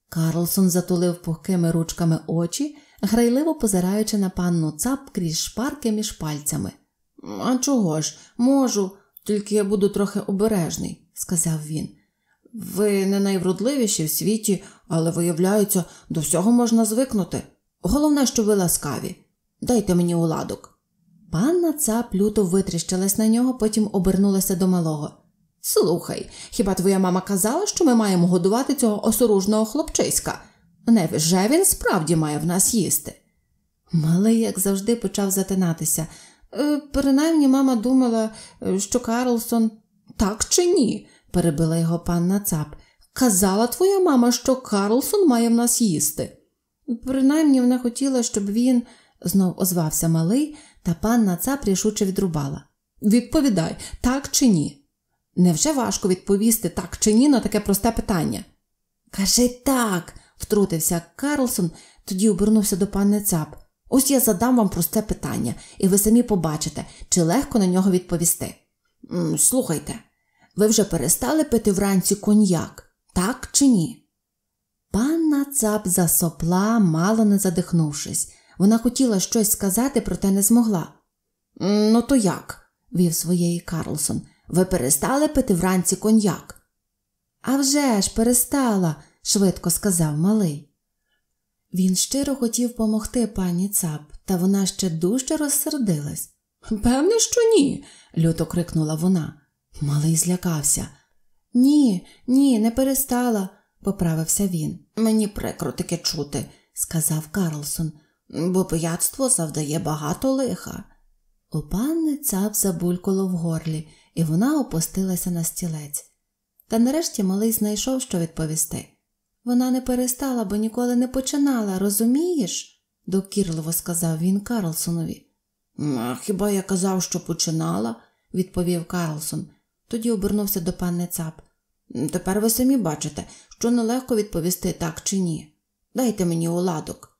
Карлсон затулив пухкими ручками очі, грайливо позираючи на панну цап крізь шпарки між пальцями. А чого ж, можу, тільки я буду трохи обережний, сказав він. Ви не найвродливіші в світі, але, виявляється, до всього можна звикнути. Головне, що ви ласкаві. Дайте мені уладок. Панна цап люто витріщилась на нього, потім обернулася до малого. Слухай, хіба твоя мама казала, що ми маємо годувати цього осоружного хлопчиська? Невже він справді має в нас їсти? Малий, як завжди, почав затинатися. Е, принаймні мама думала, е, що Карлсон так чи ні, перебила його панна Цап. Казала твоя мама, що Карлсон має в нас їсти. Принаймні вона хотіла, щоб він знов озвався малий, та панна Цап рішуче відрубала. Відповідай, так чи ні? Невже важко відповісти так чи ні на таке просте питання? Кажи так, втрутився Карлсон, тоді обернувся до панни Цап. Ось я задам вам просте питання, і ви самі побачите, чи легко на нього відповісти. Слухайте, ви вже перестали пити вранці коньяк, так чи ні? Панна цап засопла, мало не задихнувшись. Вона хотіла щось сказати, проте не змогла. Ну, то як? вів своєї Карлсон. Ви перестали пити вранці коньяк? «А вже ж, перестала, швидко сказав малий. Він щиро хотів помогти пані цап, та вона ще дужче розсердилась. Певне, що ні, люто крикнула вона. Малий злякався. Ні, ні, не перестала, поправився він. Мені прикро таке чути, сказав Карлсон, бо пияцтво завдає багато лиха. У пани цап забулькало в горлі, і вона опустилася на стілець. Та нарешті малий знайшов, що відповісти. Вона не перестала, бо ніколи не починала, розумієш? докірливо сказав він Карлсонові. «А Хіба я казав, що починала, відповів Карлсон. Тоді обернувся до панни цап. Тепер ви самі бачите, що нелегко відповісти так чи ні. Дайте мені уладок.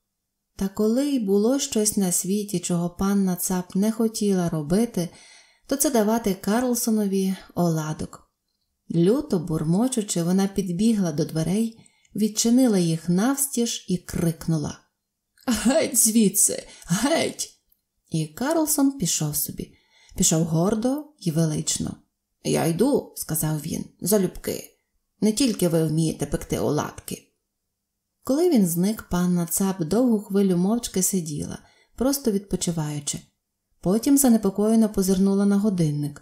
Та коли й було щось на світі, чого панна цап не хотіла робити, то це давати Карлсонові оладок. Люто бурмочучи, вона підбігла до дверей відчинила їх навстіж і крикнула Геть звідси, геть! І Карлсон пішов собі, пішов гордо і велично. Я йду, сказав він, залюбки. Не тільки ви вмієте пекти оладки. Коли він зник, панна цап довгу хвилю мовчки сиділа, просто відпочиваючи. Потім занепокоєно позирнула на годинник.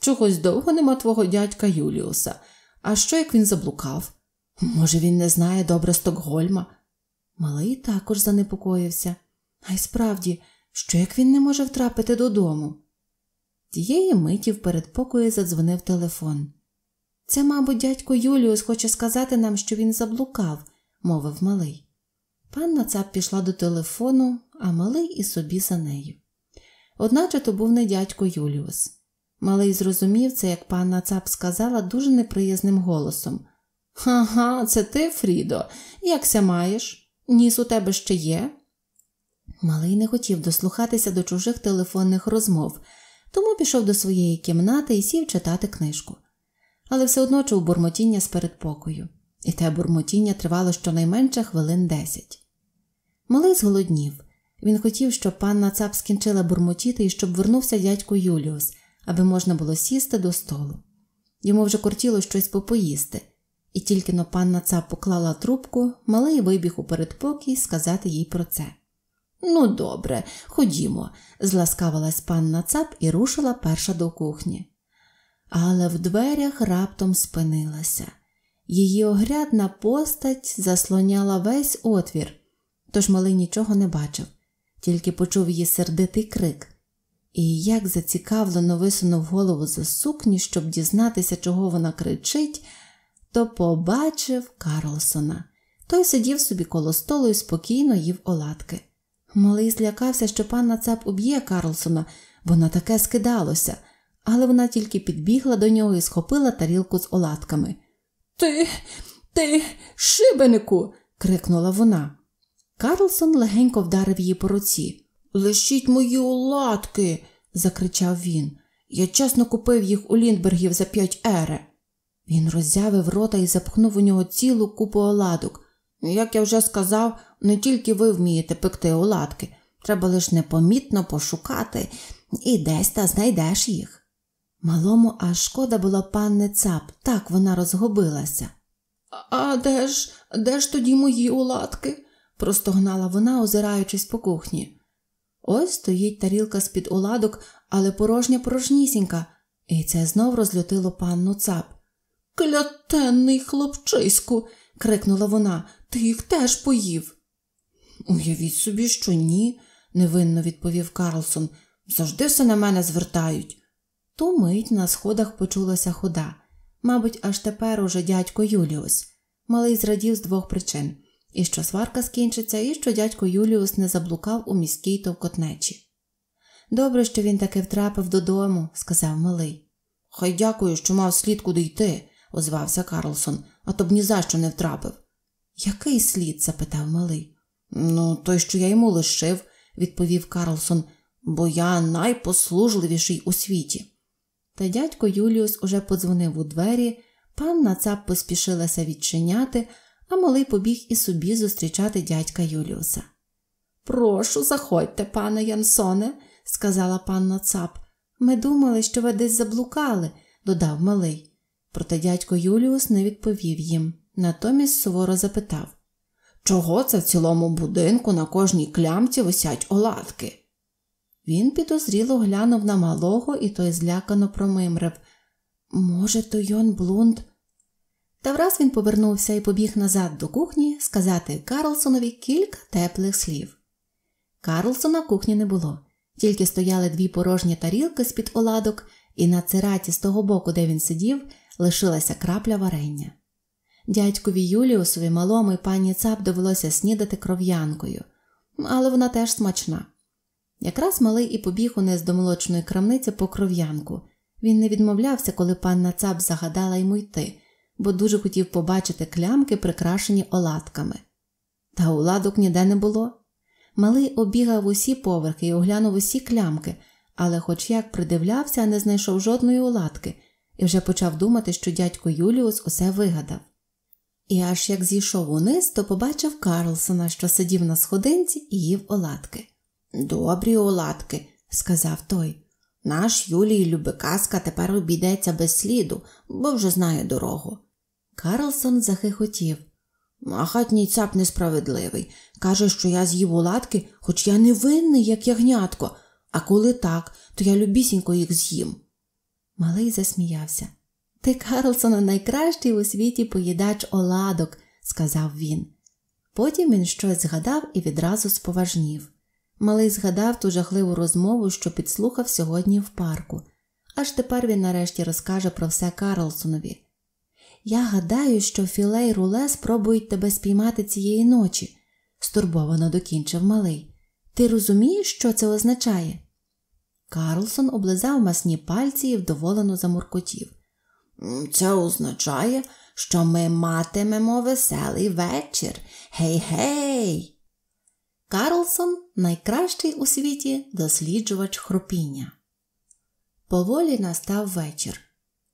Чогось довго нема твого дядька Юліуса. А що як він заблукав? Може, він не знає добре Стокгольма? Малий також занепокоївся, а й справді, що як він не може втрапити додому. Тієї миті в передпокої задзвонив телефон. Це, мабуть, дядько Юліус хоче сказати нам, що він заблукав, мовив малий. Панна Цап пішла до телефону, а малий і собі за нею. Одначе то був не дядько Юліус. Малий зрозумів це, як панна Цап сказала дуже неприязним голосом. Ха-ха, це ти, Фрідо, як якся маєш? Ніс у тебе ще є? Малий не хотів дослухатися до чужих телефонних розмов, тому пішов до своєї кімнати і сів читати книжку. Але все одно чув бурмотіння з передпокою, і те бурмотіння тривало щонайменше хвилин десять. Малий зголоднів. Він хотів, щоб панна цап скінчила бурмотіти і щоб вернувся дядько Юліус, аби можна було сісти до столу. Йому вже кортіло щось попоїсти. І тільки но панна Цап поклала трубку, малий вибіг у передпокій сказати їй про це. Ну, добре, ходімо, зласкавилась панна Цап і рушила перша до кухні. Але в дверях раптом спинилася. Її огрядна постать заслоняла весь отвір, тож малий нічого не бачив, тільки почув її сердитий крик. І як зацікавлено висунув голову за сукні, щоб дізнатися, чого вона кричить то побачив Карлсона. Той сидів собі коло столу і спокійно їв оладки. Малий злякався, що пан нацап уб'є Карлсона, бо на таке скидалося, але вона тільки підбігла до нього і схопила тарілку з оладками. Ти, ти, шибенику. крикнула вона. Карлсон легенько вдарив її по руці. Лишіть мої оладки, закричав він. Я чесно купив їх у Ліндбергів за п'ять ере. Він роззявив рота і запхнув у нього цілу купу оладок. Ну, як я вже сказав, не тільки ви вмієте пекти оладки, треба лише непомітно пошукати і десь та знайдеш їх. Малому аж шкода була панне цап, так вона розгубилася. А де ж, де ж тоді мої оладки? простогнала вона, озираючись по кухні. Ось стоїть тарілка з під оладок, але порожня порожнісінька, і це знов розлютило панну цап. Клятенний хлопчиську, крикнула вона, ти їх теж поїв. Уявіть собі, що ні, невинно відповів Карлсон. Завжди все на мене звертають. Ту мить на сходах почулася хода. Мабуть, аж тепер уже дядько Юліус. Малий зрадів з двох причин і що сварка скінчиться, і що дядько Юліус не заблукав у міській товкотнечі. Добре, що він таки втрапив додому, сказав малий. Хай дякую, що мав слід куди йти озвався Карлсон, а то б ні за що не втрапив. Який слід? запитав малий. Ну, той, що я йому лишив, відповів Карлсон, бо я найпослужливіший у світі. Та дядько Юліус уже подзвонив у двері, пан нацап поспішилася відчиняти, а малий побіг і собі зустрічати дядька Юліуса. Прошу, заходьте, пане Янсоне, сказала панна Цап. Ми думали, що ви десь заблукали, додав малий. Проте дядько Юліус не відповів їм, натомість суворо запитав Чого це в цілому будинку на кожній клямці висять оладки? Він підозріло глянув на малого, і той злякано промимрив Може, то Йон Блунд. Та враз він повернувся і побіг назад до кухні сказати Карлсонові кілька теплих слів. Карлсона кухні не було, тільки стояли дві порожні тарілки з-під оладок, і на цираті з того боку, де він сидів, лишилася крапля варення. Дядькові Юліусові малому і пані цап довелося снідати кров'янкою, але вона теж смачна. Якраз малий і побіг униз до молочної крамниці по кров'янку. Він не відмовлявся, коли панна цап загадала йому йти, бо дуже хотів побачити клямки, прикрашені оладками. Та уладок ніде не було. Малий обігав усі поверхи і оглянув усі клямки, але хоч як придивлявся, не знайшов жодної оладки – і вже почав думати, що дядько Юліус усе вигадав. І аж як зійшов униз, то побачив Карлсона, що сидів на сходинці і їв оладки. Добрі оладки, сказав той. Наш Юлій Любикаска тепер обійдеться без сліду, бо вже знає дорогу. Карлсон захихотів. А хатній цап несправедливий. Каже, що я з'їв оладки, хоч я не винний, як ягнятко, а коли так, то я любісінько їх з'їм. Малий засміявся. Ти, Карлсон, найкращий у світі поїдач оладок, сказав він. Потім він щось згадав і відразу споважнів. Малий згадав ту жахливу розмову, що підслухав сьогодні в парку, аж тепер він нарешті розкаже про все Карлсонові. Я гадаю, що філей руле спробують тебе спіймати цієї ночі, стурбовано докінчив малий. Ти розумієш, що це означає? Карлсон облизав масні пальці і вдоволено замуркотів. Це означає, що ми матимемо веселий вечір. Гей-гей! Карлсон найкращий у світі досліджувач хропіння. Поволі настав вечір.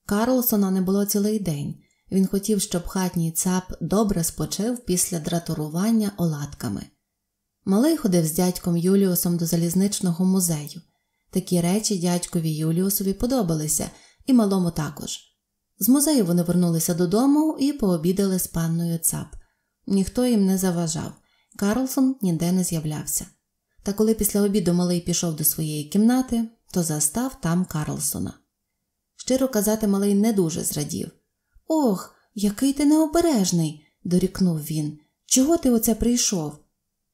Карлсона не було цілий день. Він хотів, щоб хатній цап добре спочив після дратурування оладками. Малий ходив з дядьком Юліусом до залізничного музею. Такі речі дядькові Юліусові подобалися, і малому також. З музею вони вернулися додому і пообідали з панною цап. Ніхто їм не заважав. Карлсон ніде не з'являвся. Та коли після обіду малий пішов до своєї кімнати, то застав там Карлсона. Щиро казати, малий не дуже зрадів. Ох, який ти необережний, дорікнув він. Чого ти оце прийшов?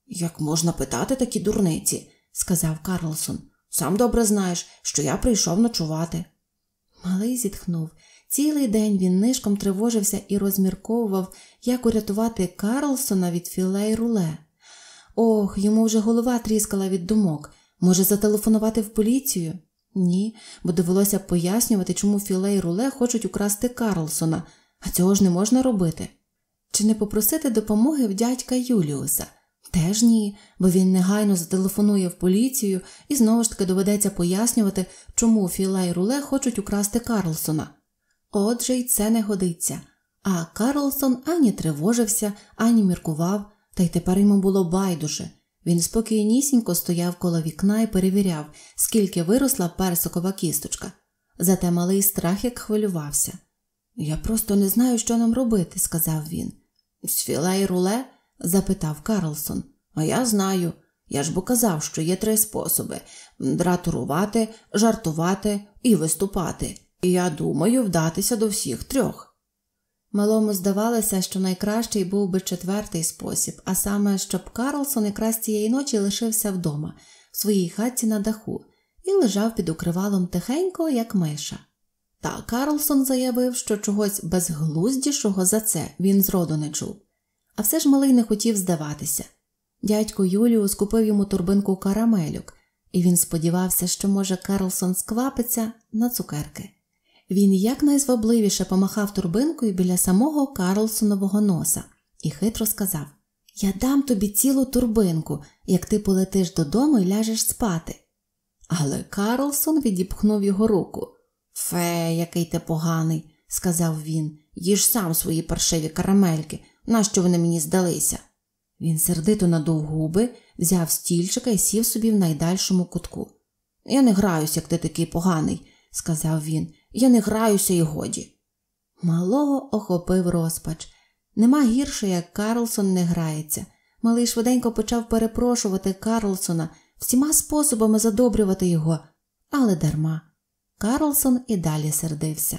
Як можна питати такі дурниці, сказав Карлсон. Сам добре знаєш, що я прийшов ночувати. Малий зітхнув. Цілий день він нишком тривожився і розмірковував, як урятувати Карлсона від філей руле. Ох, йому вже голова тріскала від думок. Може, зателефонувати в поліцію? Ні, бо довелося пояснювати, чому філей руле хочуть украсти Карлсона, а цього ж не можна робити. Чи не попросити допомоги в дядька Юліуса? Теж ні, бо він негайно зателефонує в поліцію і знову ж таки доведеться пояснювати, чому Філа і Руле хочуть украсти Карлсона. Отже, й це не годиться. А Карлсон ані тривожився, ані міркував, та й тепер йому було байдуже. Він спокійнісінько стояв коло вікна і перевіряв, скільки виросла персикова кісточка. Зате малий страх як хвилювався. Я просто не знаю, що нам робити, сказав він. З філе і руле запитав Карлсон. А я знаю. Я ж бо казав, що є три способи дратурувати, жартувати і виступати. І я думаю вдатися до всіх трьох. Малому здавалося, що найкращий був би четвертий спосіб, а саме, щоб Карлсон якраз цієї ночі лишився вдома, в своїй хатці на даху, і лежав під укривалом тихенько, як миша. Та Карлсон заявив, що чогось безглуздішого за це він зроду не чув. А все ж малий не хотів здаватися. Дядько Юліус купив йому турбинку карамелюк, і він сподівався, що, може, Карлсон сквапиться на цукерки. Він якнайзвабливіше помахав турбинкою біля самого Карлсонового носа і хитро сказав Я дам тобі цілу турбинку, як ти полетиш додому і ляжеш спати. Але Карлсон відіпхнув його руку. Фе, який ти поганий, сказав він, їж сам свої паршиві карамельки. Нащо вони мені здалися? Він сердито надув губи, взяв стільчика і сів собі в найдальшому кутку. Я не граюсь, як ти такий поганий, сказав він. Я не граюся і годі. Малого охопив розпач. Нема гірше, як Карлсон не грається. Малий швиденько почав перепрошувати Карлсона, всіма способами задобрювати його, але дарма. Карлсон і далі сердився.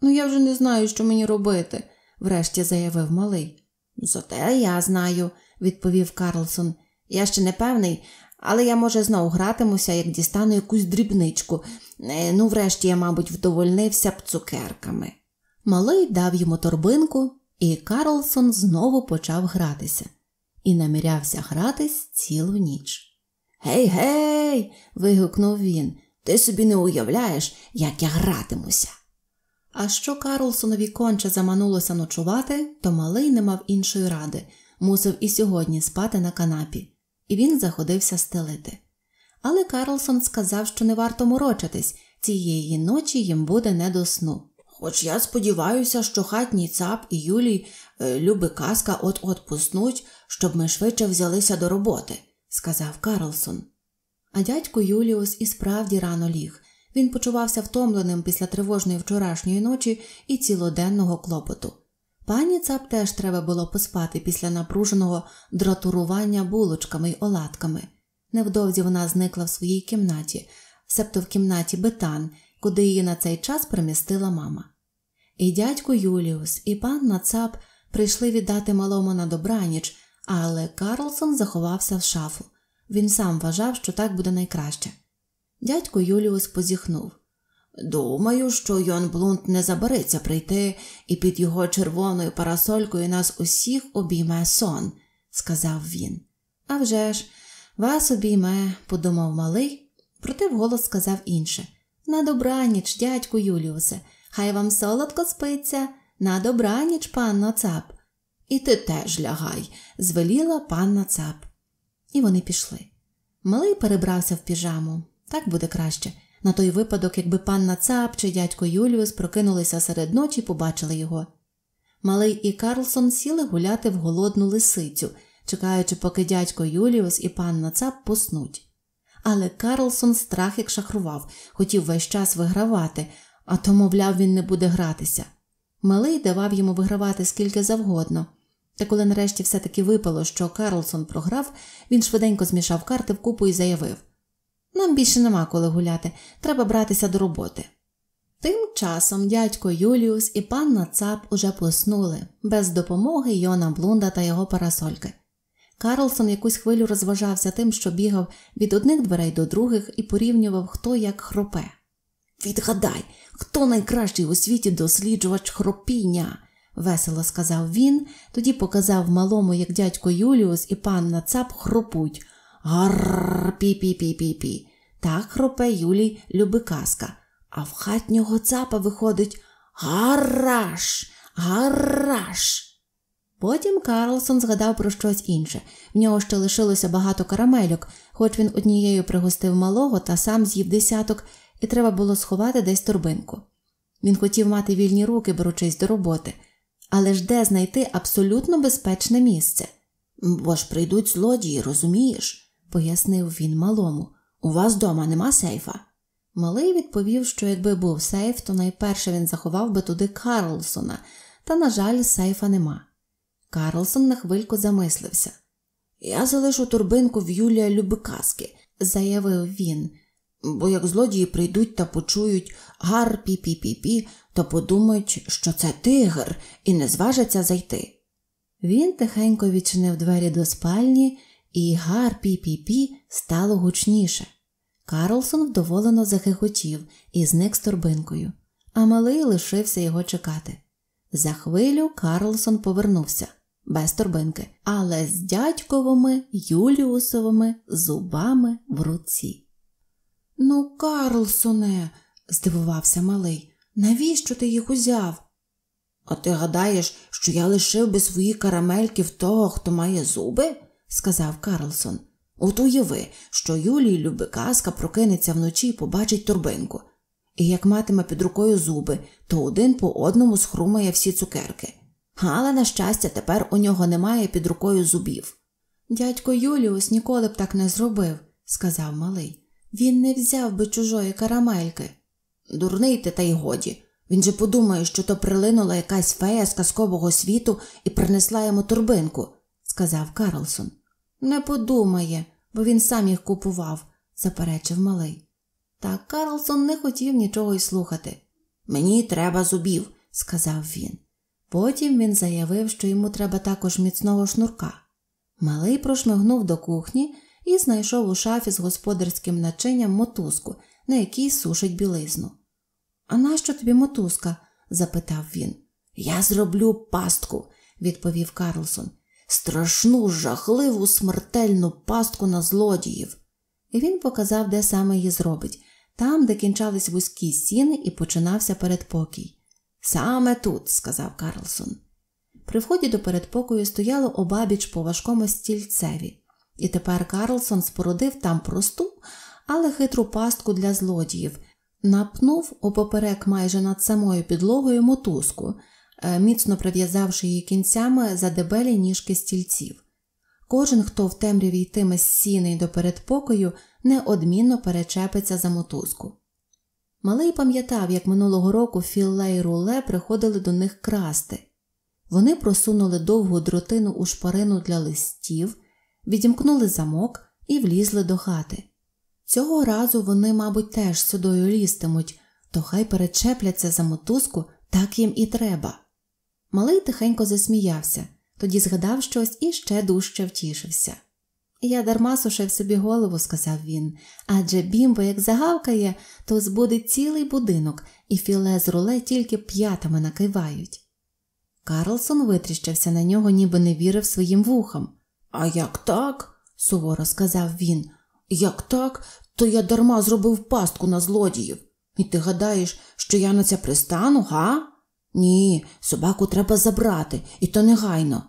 Ну, я вже не знаю, що мені робити, врешті заявив малий. «Ну, зате я знаю, відповів Карлсон. Я ще не певний, але я, може, знову гратимуся, як дістану якусь дрібничку. Е, ну, врешті я, мабуть, вдовольнився б цукерками. Малий дав йому торбинку, і Карлсон знову почав гратися і намірявся гратись цілу ніч. Гей, гей. вигукнув він. Ти собі не уявляєш, як я гратимуся. А що Карлсонові конче заманулося ночувати, то малий не мав іншої ради, мусив і сьогодні спати на канапі, і він заходився стелити. Але Карлсон сказав, що не варто морочитись, цієї ночі їм буде не до сну. Хоч я сподіваюся, що хатній цап і Юлій е, люби казка от-от поснуть, щоб ми швидше взялися до роботи, сказав Карлсон. А дядько Юліус і справді рано ліг. Він почувався втомленим після тривожної вчорашньої ночі і цілоденного клопоту. Пані цап теж треба було поспати після напруженого дратурування булочками й оладками. Невдовзі вона зникла в своїй кімнаті, себто в кімнаті бетан, куди її на цей час примістила мама. І дядько Юліус, і пан Цап прийшли віддати малому на добраніч, але Карлсон заховався в шафу. Він сам вважав, що так буде найкраще. Дядько Юліус позіхнув. Думаю, що Йон Блунт не забереться прийти і під його червоною парасолькою нас усіх обійме сон, сказав він. «А вже ж, вас обійме, подумав малий, проте вголос сказав інше. На добраніч, дядьку Юліусе, хай вам солодко спиться, на добраніч, панно цап. І ти теж лягай, звеліла панна цап. І вони пішли. Малий перебрався в піжаму, так буде краще, на той випадок, якби панна Цап чи дядько Юліус прокинулися серед ночі і побачили його. Малий і Карлсон сіли гуляти в голодну лисицю, чекаючи, поки дядько Юліус і панна Цап поснуть. Але Карлсон страх як шахрував, хотів весь час вигравати, а то, мовляв, він не буде гратися. Малий давав йому вигравати скільки завгодно. Та коли нарешті все таки випало, що Карлсон програв, він швиденько змішав карти в купу і заявив нам більше нема коли гуляти, треба братися до роботи. Тим часом дядько Юліус і панна Цап уже поснули, без допомоги Йона Блунда та його парасольки. Карлсон якусь хвилю розважався тим, що бігав від одних дверей до других і порівнював, хто як хропе. Відгадай, хто найкращий у світі досліджувач хропіння, весело сказав він, тоді показав малому, як дядько Юліус і панна Цап хропуть, Гарр пі-пі-пі-пі-пі. Так хропе Юлій Любикаска. А в хатнього цапа виходить гарраш. Гарраш. Потім Карлсон згадав про щось інше. В нього ще лишилося багато карамельок, хоч він однією пригостив малого та сам з'їв десяток, і треба було сховати десь торбинку. Він хотів мати вільні руки, беручись до роботи, але ж де знайти абсолютно безпечне місце? Бо ж прийдуть злодії, розумієш? пояснив він малому. У вас дома нема сейфа? Малий відповів, що якби був сейф, то найперше він заховав би туди Карлсона, та, на жаль, сейфа нема. Карлсон на хвильку замислився. Я залишу турбинку в Юлія Любикаски, заявив він, бо як злодії прийдуть та почують гар пі пі пі пі то подумають, що це тигр, і не зважаться зайти. Він тихенько відчинив двері до спальні і гар пі пі пі стало гучніше. Карлсон вдоволено захихотів і зник з торбинкою, а малий лишився його чекати. За хвилю Карлсон повернувся без торбинки, але з дядьковими Юліусовими зубами в руці. Ну, Карлсоне, здивувався малий, навіщо ти їх узяв? А ти гадаєш, що я лишив би свої карамельки в того, хто має зуби? сказав Карлсон. От уяви, що Юлій Любикаска прокинеться вночі і побачить торбинку. І як матиме під рукою зуби, то один по одному схрумає всі цукерки. Але, на щастя, тепер у нього немає під рукою зубів. Дядько Юліус ніколи б так не зробив, сказав малий. Він не взяв би чужої карамельки. Дурний ти та й годі. Він же подумає, що то прилинула якась фея з казкового світу і принесла йому турбинку, сказав Карлсон. Не подумає, бо він сам їх купував, заперечив малий. Та Карлсон не хотів нічого й слухати. Мені треба зубів, сказав він. Потім він заявив, що йому треба також міцного шнурка. Малий прошмигнув до кухні і знайшов у шафі з господарським начинням мотузку, на якій сушить білизну. А нащо тобі мотузка? запитав він. Я зроблю пастку, відповів Карлсон страшну, жахливу, смертельну пастку на злодіїв. І він показав, де саме її зробить, там, де кінчались вузькі сіни і починався передпокій. Саме тут, сказав Карлсон. При вході до передпокою стояло обабіч по важкому стільцеві, і тепер Карлсон спородив там просту, але хитру пастку для злодіїв, напнув опоперек майже над самою підлогою мотузку. Е, міцно прив'язавши її кінцями за дебелі ніжки стільців. Кожен, хто в темряві йтиме з сіни до передпокою, неодмінно перечепиться за мотузку. Малий пам'ятав, як минулого року Філле і Руле приходили до них красти. Вони просунули довгу дротину у шпарину для листів, відімкнули замок і влізли до хати. Цього разу вони, мабуть, теж сюдою лістимуть, то хай перечепляться за мотузку, так їм і треба. Малий тихенько засміявся, тоді згадав щось і ще дужче втішився. Я дарма сушив собі голову, сказав він, адже бімбо, як загавкає, то збуде цілий будинок, і філе з руле тільки п'ятами накивають. Карлсон витріщався на нього, ніби не вірив своїм вухам. А як так? суворо сказав він. Як так, то я дарма зробив пастку на злодіїв. І ти гадаєш, що я на це пристану, га? Ні, собаку треба забрати, і то негайно.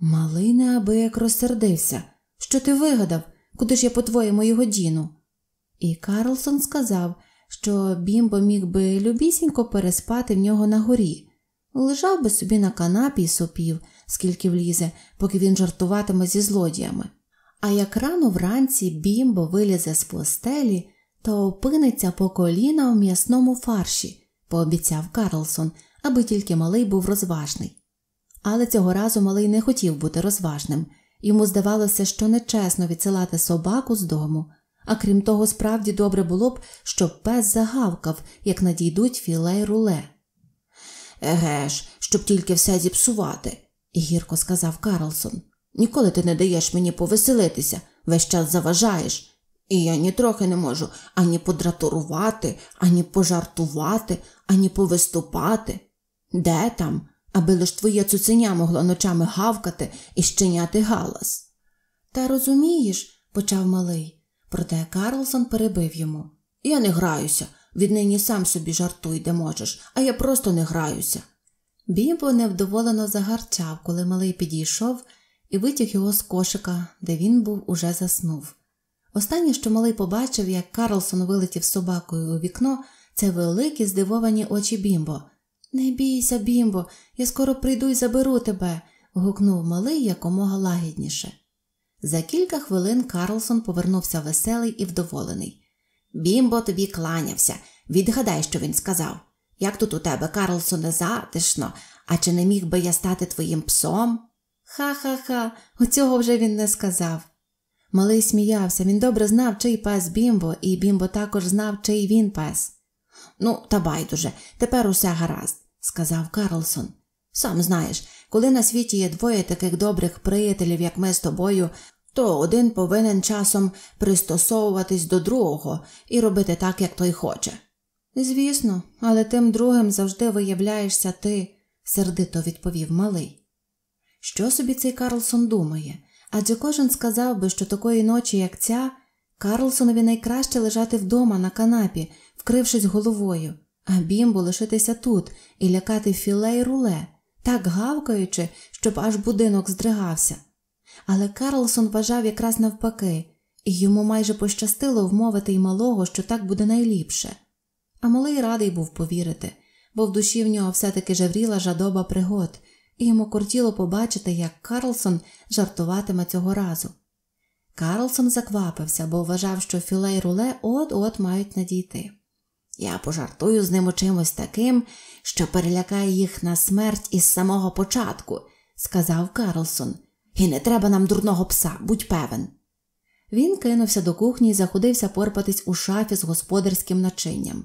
Малий неабияк розсердився. Що ти вигадав, куди ж я, по-твоєму, його діну? І Карлсон сказав, що бімбо міг би любісінько переспати в нього на горі, лежав би собі на канапі і сопів, скільки влізе, поки він жартуватиме зі злодіями. А як рано вранці бімбо вилізе з постелі, то опиниться по коліна в м'ясному фарші, пообіцяв Карлсон аби тільки малий був розважний. Але цього разу малий не хотів бути розважним, йому здавалося, що нечесно відсилати собаку з дому, а крім того, справді добре було б, щоб пес загавкав, як надійдуть філей руле. Еге ж, щоб тільки все зіпсувати, гірко сказав Карлсон. Ніколи ти не даєш мені повеселитися, весь час заважаєш. І я нітрохи не можу ані подратурувати, ані пожартувати, ані повиступати. Де там, аби лиш твоє цуценя могло ночами гавкати і щиняти галас. Та розумієш, почав малий, проте Карлсон перебив йому. Я не граюся, віднині сам собі жартуй, де можеш, а я просто не граюся. Бібо невдоволено загарчав, коли малий підійшов і витяг його з кошика, де він був уже заснув. Останнє, що малий побачив, як Карлсон вилетів собакою у вікно, це великі здивовані очі бімбо. Не бійся, бімбо, я скоро прийду і заберу тебе. гукнув малий якомога лагідніше. За кілька хвилин Карлсон повернувся веселий і вдоволений. Бімбо тобі кланявся. Відгадай, що він сказав. Як тут у тебе, Карлсоне, затишно, а чи не міг би я стати твоїм псом? Ха ха ха, оцього вже він не сказав. Малий сміявся, він добре знав, чий пес бімбо, і бімбо також знав, чий він пес. Ну, та байдуже, тепер усе гаразд сказав Карлсон. Сам знаєш, коли на світі є двоє таких добрих приятелів, як ми з тобою, то один повинен часом пристосовуватись до другого і робити так, як той хоче. Звісно, але тим другим завжди виявляєшся ти, сердито відповів малий. Що собі цей Карлсон думає? Адже кожен сказав би, що такої ночі, як ця, Карлсонові найкраще лежати вдома на канапі, вкрившись головою а бімбу лишитися тут і лякати філе й руле, так гавкаючи, щоб аж будинок здригався. Але Карлсон вважав якраз навпаки, і йому майже пощастило вмовити й малого, що так буде найліпше. А малий радий був повірити, бо в душі в нього все таки жавріла жадоба пригод, і йому кортіло побачити, як Карлсон жартуватиме цього разу. Карлсон заквапився, бо вважав, що філе й руле от от мають надійти. Я пожартую з ними чимось таким, що перелякає їх на смерть із самого початку, сказав Карлсон. І не треба нам дурного пса, будь певен. Він кинувся до кухні і заходився порпатись у шафі з господарським начинням.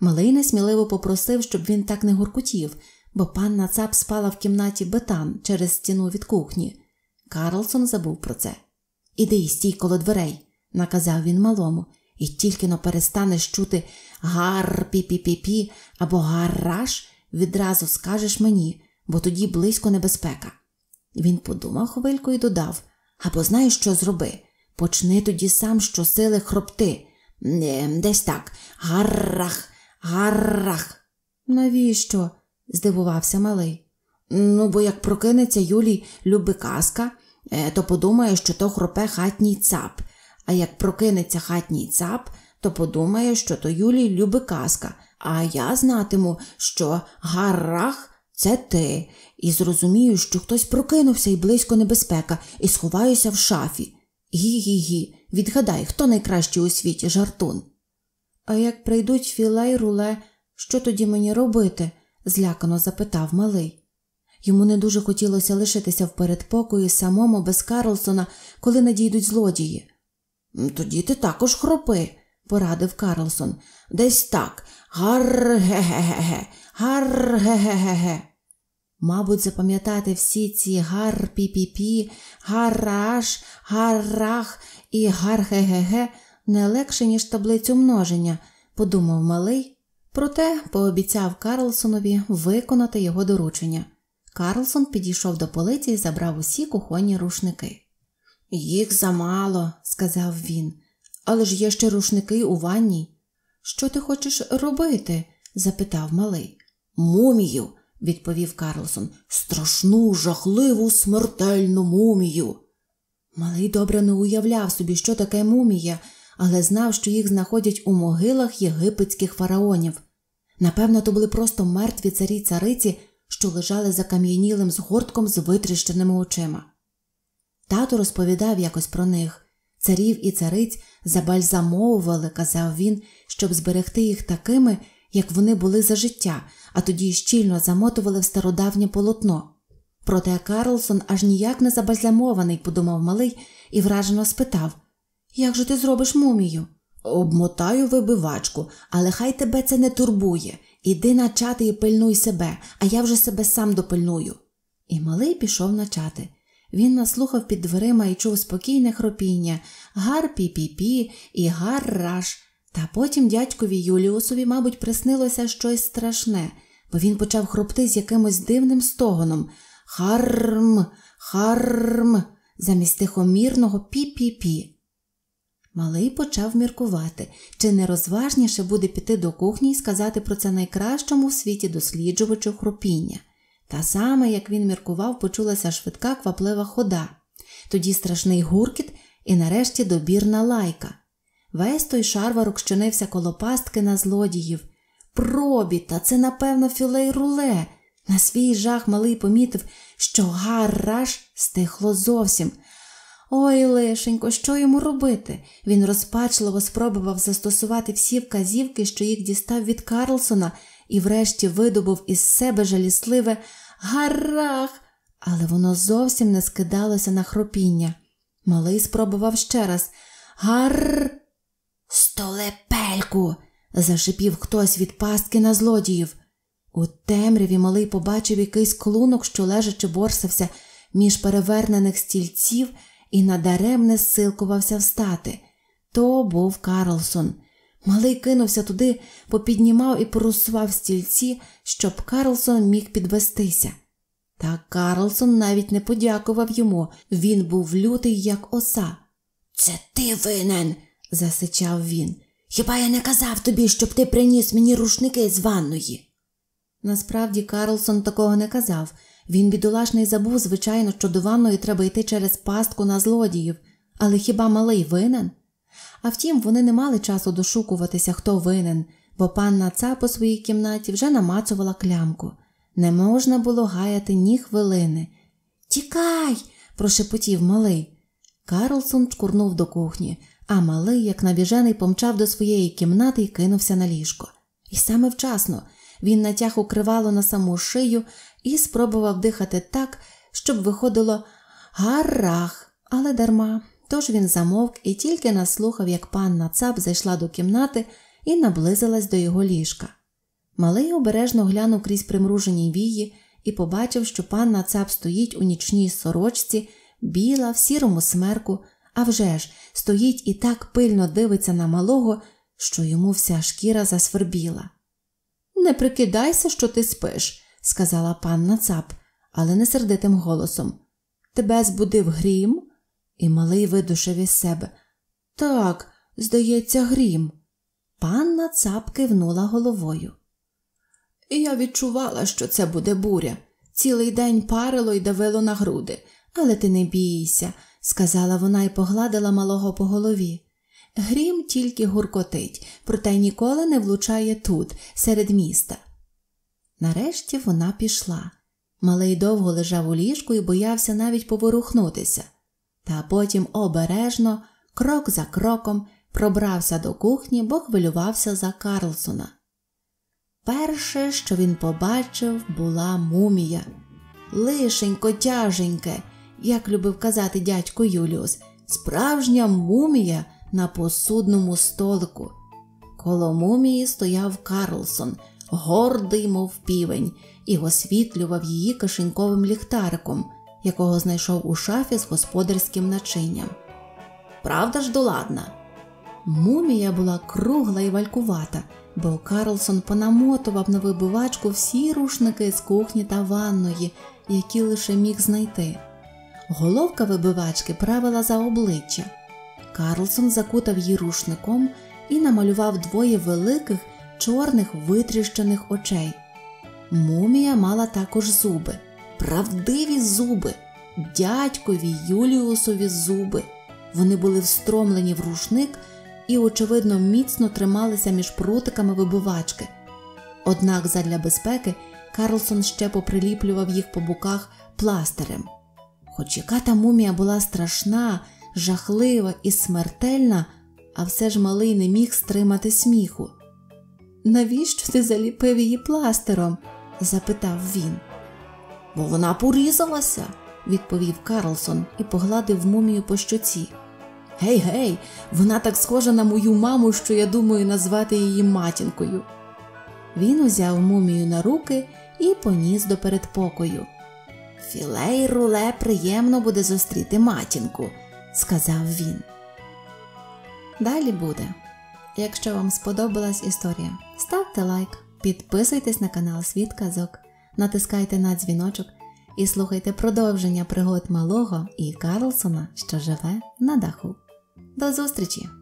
Малий несміливо попросив, щоб він так не гуркотів, бо панна цап спала в кімнаті бетан через стіну від кухні. Карлсон забув про це. Іди і стій коло дверей, наказав він малому, і тільки но перестанеш чути гар-пі-пі-пі-пі або гараж відразу скажеш мені, бо тоді близько небезпека. Він подумав хвильку і додав або знаєш, що зроби. Почни тоді сам щосили хропти. Е, десь так. Гаррах, гаррах. Навіщо? здивувався малий. Ну, бо як прокинеться Юлій люби казка, е, то подумає, що то хропе хатній цап, а як прокинеться хатній цап, то подумає, що то Юлій люби казка, а я знатиму, що гарах це ти, і зрозумію, що хтось прокинувся і близько небезпека, і сховаюся в шафі. Гі гі гі, відгадай, хто найкращий у світі жартун. А як прийдуть філей руле, що тоді мені робити? злякано запитав малий. Йому не дуже хотілося лишитися в передпокої самому без Карлсона, коли надійдуть злодії. Тоді ти також хропи, порадив Карлсон. Десь так. Гар-ге-ге-ге-ге, гар-ге-ге-ге-ге. Мабуть, запам'ятати всі ці гар-пі-пі-пі, гараж, гарах і гар-ге-ге-ге не легше, ніж таблицю множення, подумав малий, проте пообіцяв Карлсонові виконати його доручення. Карлсон підійшов до полиці і забрав усі кухонні рушники. Їх замало, сказав він. Але ж є ще рушники у ванні. Що ти хочеш робити? запитав малий. Мумію, відповів Карлсон. Страшну, жахливу, смертельну мумію. Малий добре не уявляв собі, що таке мумія, але знав, що їх знаходять у могилах єгипетських фараонів. Напевно, то були просто мертві царі цариці, що лежали за кам'янілим згортком з витріщеними очима. Тато розповідав якось про них царів і цариць забальзамовували, казав він, щоб зберегти їх такими, як вони були за життя, а тоді щільно замотували в стародавнє полотно. Проте Карлсон аж ніяк не забальзамований, подумав малий і вражено спитав Як же ти зробиш мумію? Обмотаю вибивачку, але хай тебе це не турбує. Іди на чати і пильнуй себе, а я вже себе сам допильную. І малий пішов на чати. Він наслухав під дверима і чув спокійне хропіння гар пі пі пі і гар раш. Та потім дядькові Юліусові, мабуть, приснилося щось страшне, бо він почав хропти з якимось дивним стогоном Харм, харм, замість тихомірного пі-пі-пі. Малий почав міркувати, чи не розважніше буде піти до кухні і сказати про це найкращому в світі досліджувачу хропіння. Та саме, як він міркував, почулася швидка кваплива хода, тоді страшний гуркіт і нарешті добірна лайка. Весь той шарварок щинився коло пастки на злодіїв. Пробіта, це, напевно, філей руле. На свій жах малий помітив, що гараж стихло зовсім. Ой, лишенько, що йому робити? Він розпачливо спробував застосувати всі вказівки, що їх дістав від Карлсона і врешті видобув із себе жалісливе гарах, але воно зовсім не скидалося на хропіння. Малий спробував ще раз Гарр. Столепельку. зашипів хтось від пастки на злодіїв. У темряві малий побачив якийсь клунок, що лежачи борсався між перевернених стільців і надаремне силкувався встати. То був Карлсон. Малий кинувся туди, попіднімав і порусував стільці, щоб Карлсон міг підвестися. Та Карлсон навіть не подякував йому, він був лютий, як оса. Це ти винен, засичав він. Хіба я не казав тобі, щоб ти приніс мені рушники з ванної? Насправді Карлсон такого не казав. Він бідолашний забув, звичайно, що до ванної треба йти через пастку на злодіїв, але хіба малий винен? А втім, вони не мали часу дошукуватися, хто винен, бо панна Ца по своїй кімнаті вже намацувала клямку. Не можна було гаяти ні хвилини. Тікай. прошепотів малий. Карлсон чкурнув до кухні, а малий, як навіжений, помчав до своєї кімнати і кинувся на ліжко. І саме вчасно він натяг укривало на саму шию і спробував дихати так, щоб виходило гаррах, але дарма. Тож він замовк і тільки наслухав, як панна цап зайшла до кімнати і наблизилась до його ліжка. Малий обережно глянув крізь примружені вії і побачив, що панна цап стоїть у нічній сорочці, біла, в сірому смерку, а вже ж стоїть і так пильно дивиться на малого, що йому вся шкіра засвербіла. Не прикидайся, що ти спиш, сказала панна цап, але не сердитим голосом. Тебе збудив грім? і малий видушив із себе Так, здається, грім. Панна цап кивнула головою. Я відчувала, що це буде буря. Цілий день парило і давило на груди, але ти не бійся, сказала вона і погладила малого по голові. Грім тільки гуркотить, проте ніколи не влучає тут, серед міста. Нарешті вона пішла. Малий довго лежав у ліжку і боявся навіть поворухнутися. Та потім обережно, крок за кроком, пробрався до кухні, бо хвилювався за Карлсона. Перше, що він побачив, була мумія. Лишенько, тяженьке, як любив казати дядько Юліус, справжня мумія на посудному столику. Коло мумії стояв Карлсон, гордий, мов півень, і освітлював її кишеньковим ліхтариком якого знайшов у шафі з господарським начинням. Правда ж доладна? Мумія була кругла і валькувата, бо Карлсон понамотував на вибивачку всі рушники з кухні та ванної, які лише міг знайти. Головка вибивачки правила за обличчя. Карлсон закутав її рушником і намалював двоє великих чорних витріщених очей. Мумія мала також зуби правдиві зуби, дядькові Юліусові зуби. Вони були встромлені в рушник і, очевидно, міцно трималися між прутиками вибивачки. Однак, задля безпеки, Карлсон ще поприліплював їх по боках пластирем. Хоч яка та мумія була страшна, жахлива і смертельна, а все ж малий не міг стримати сміху. Навіщо ти заліпив її пластиром? запитав він. Бо вона порізалася, відповів Карлсон і погладив мумію по щоці. Гей, гей, вона так схожа на мою маму, що я думаю назвати її матінкою. Він узяв мумію на руки і поніс до передпокою. Філей руле приємно буде зустріти матінку, сказав він. Далі буде. Якщо вам сподобалась історія, ставте лайк, підписуйтесь на канал Світ Казок натискайте на дзвіночок і слухайте продовження пригод малого і Карлсона, що живе на даху. До зустрічі!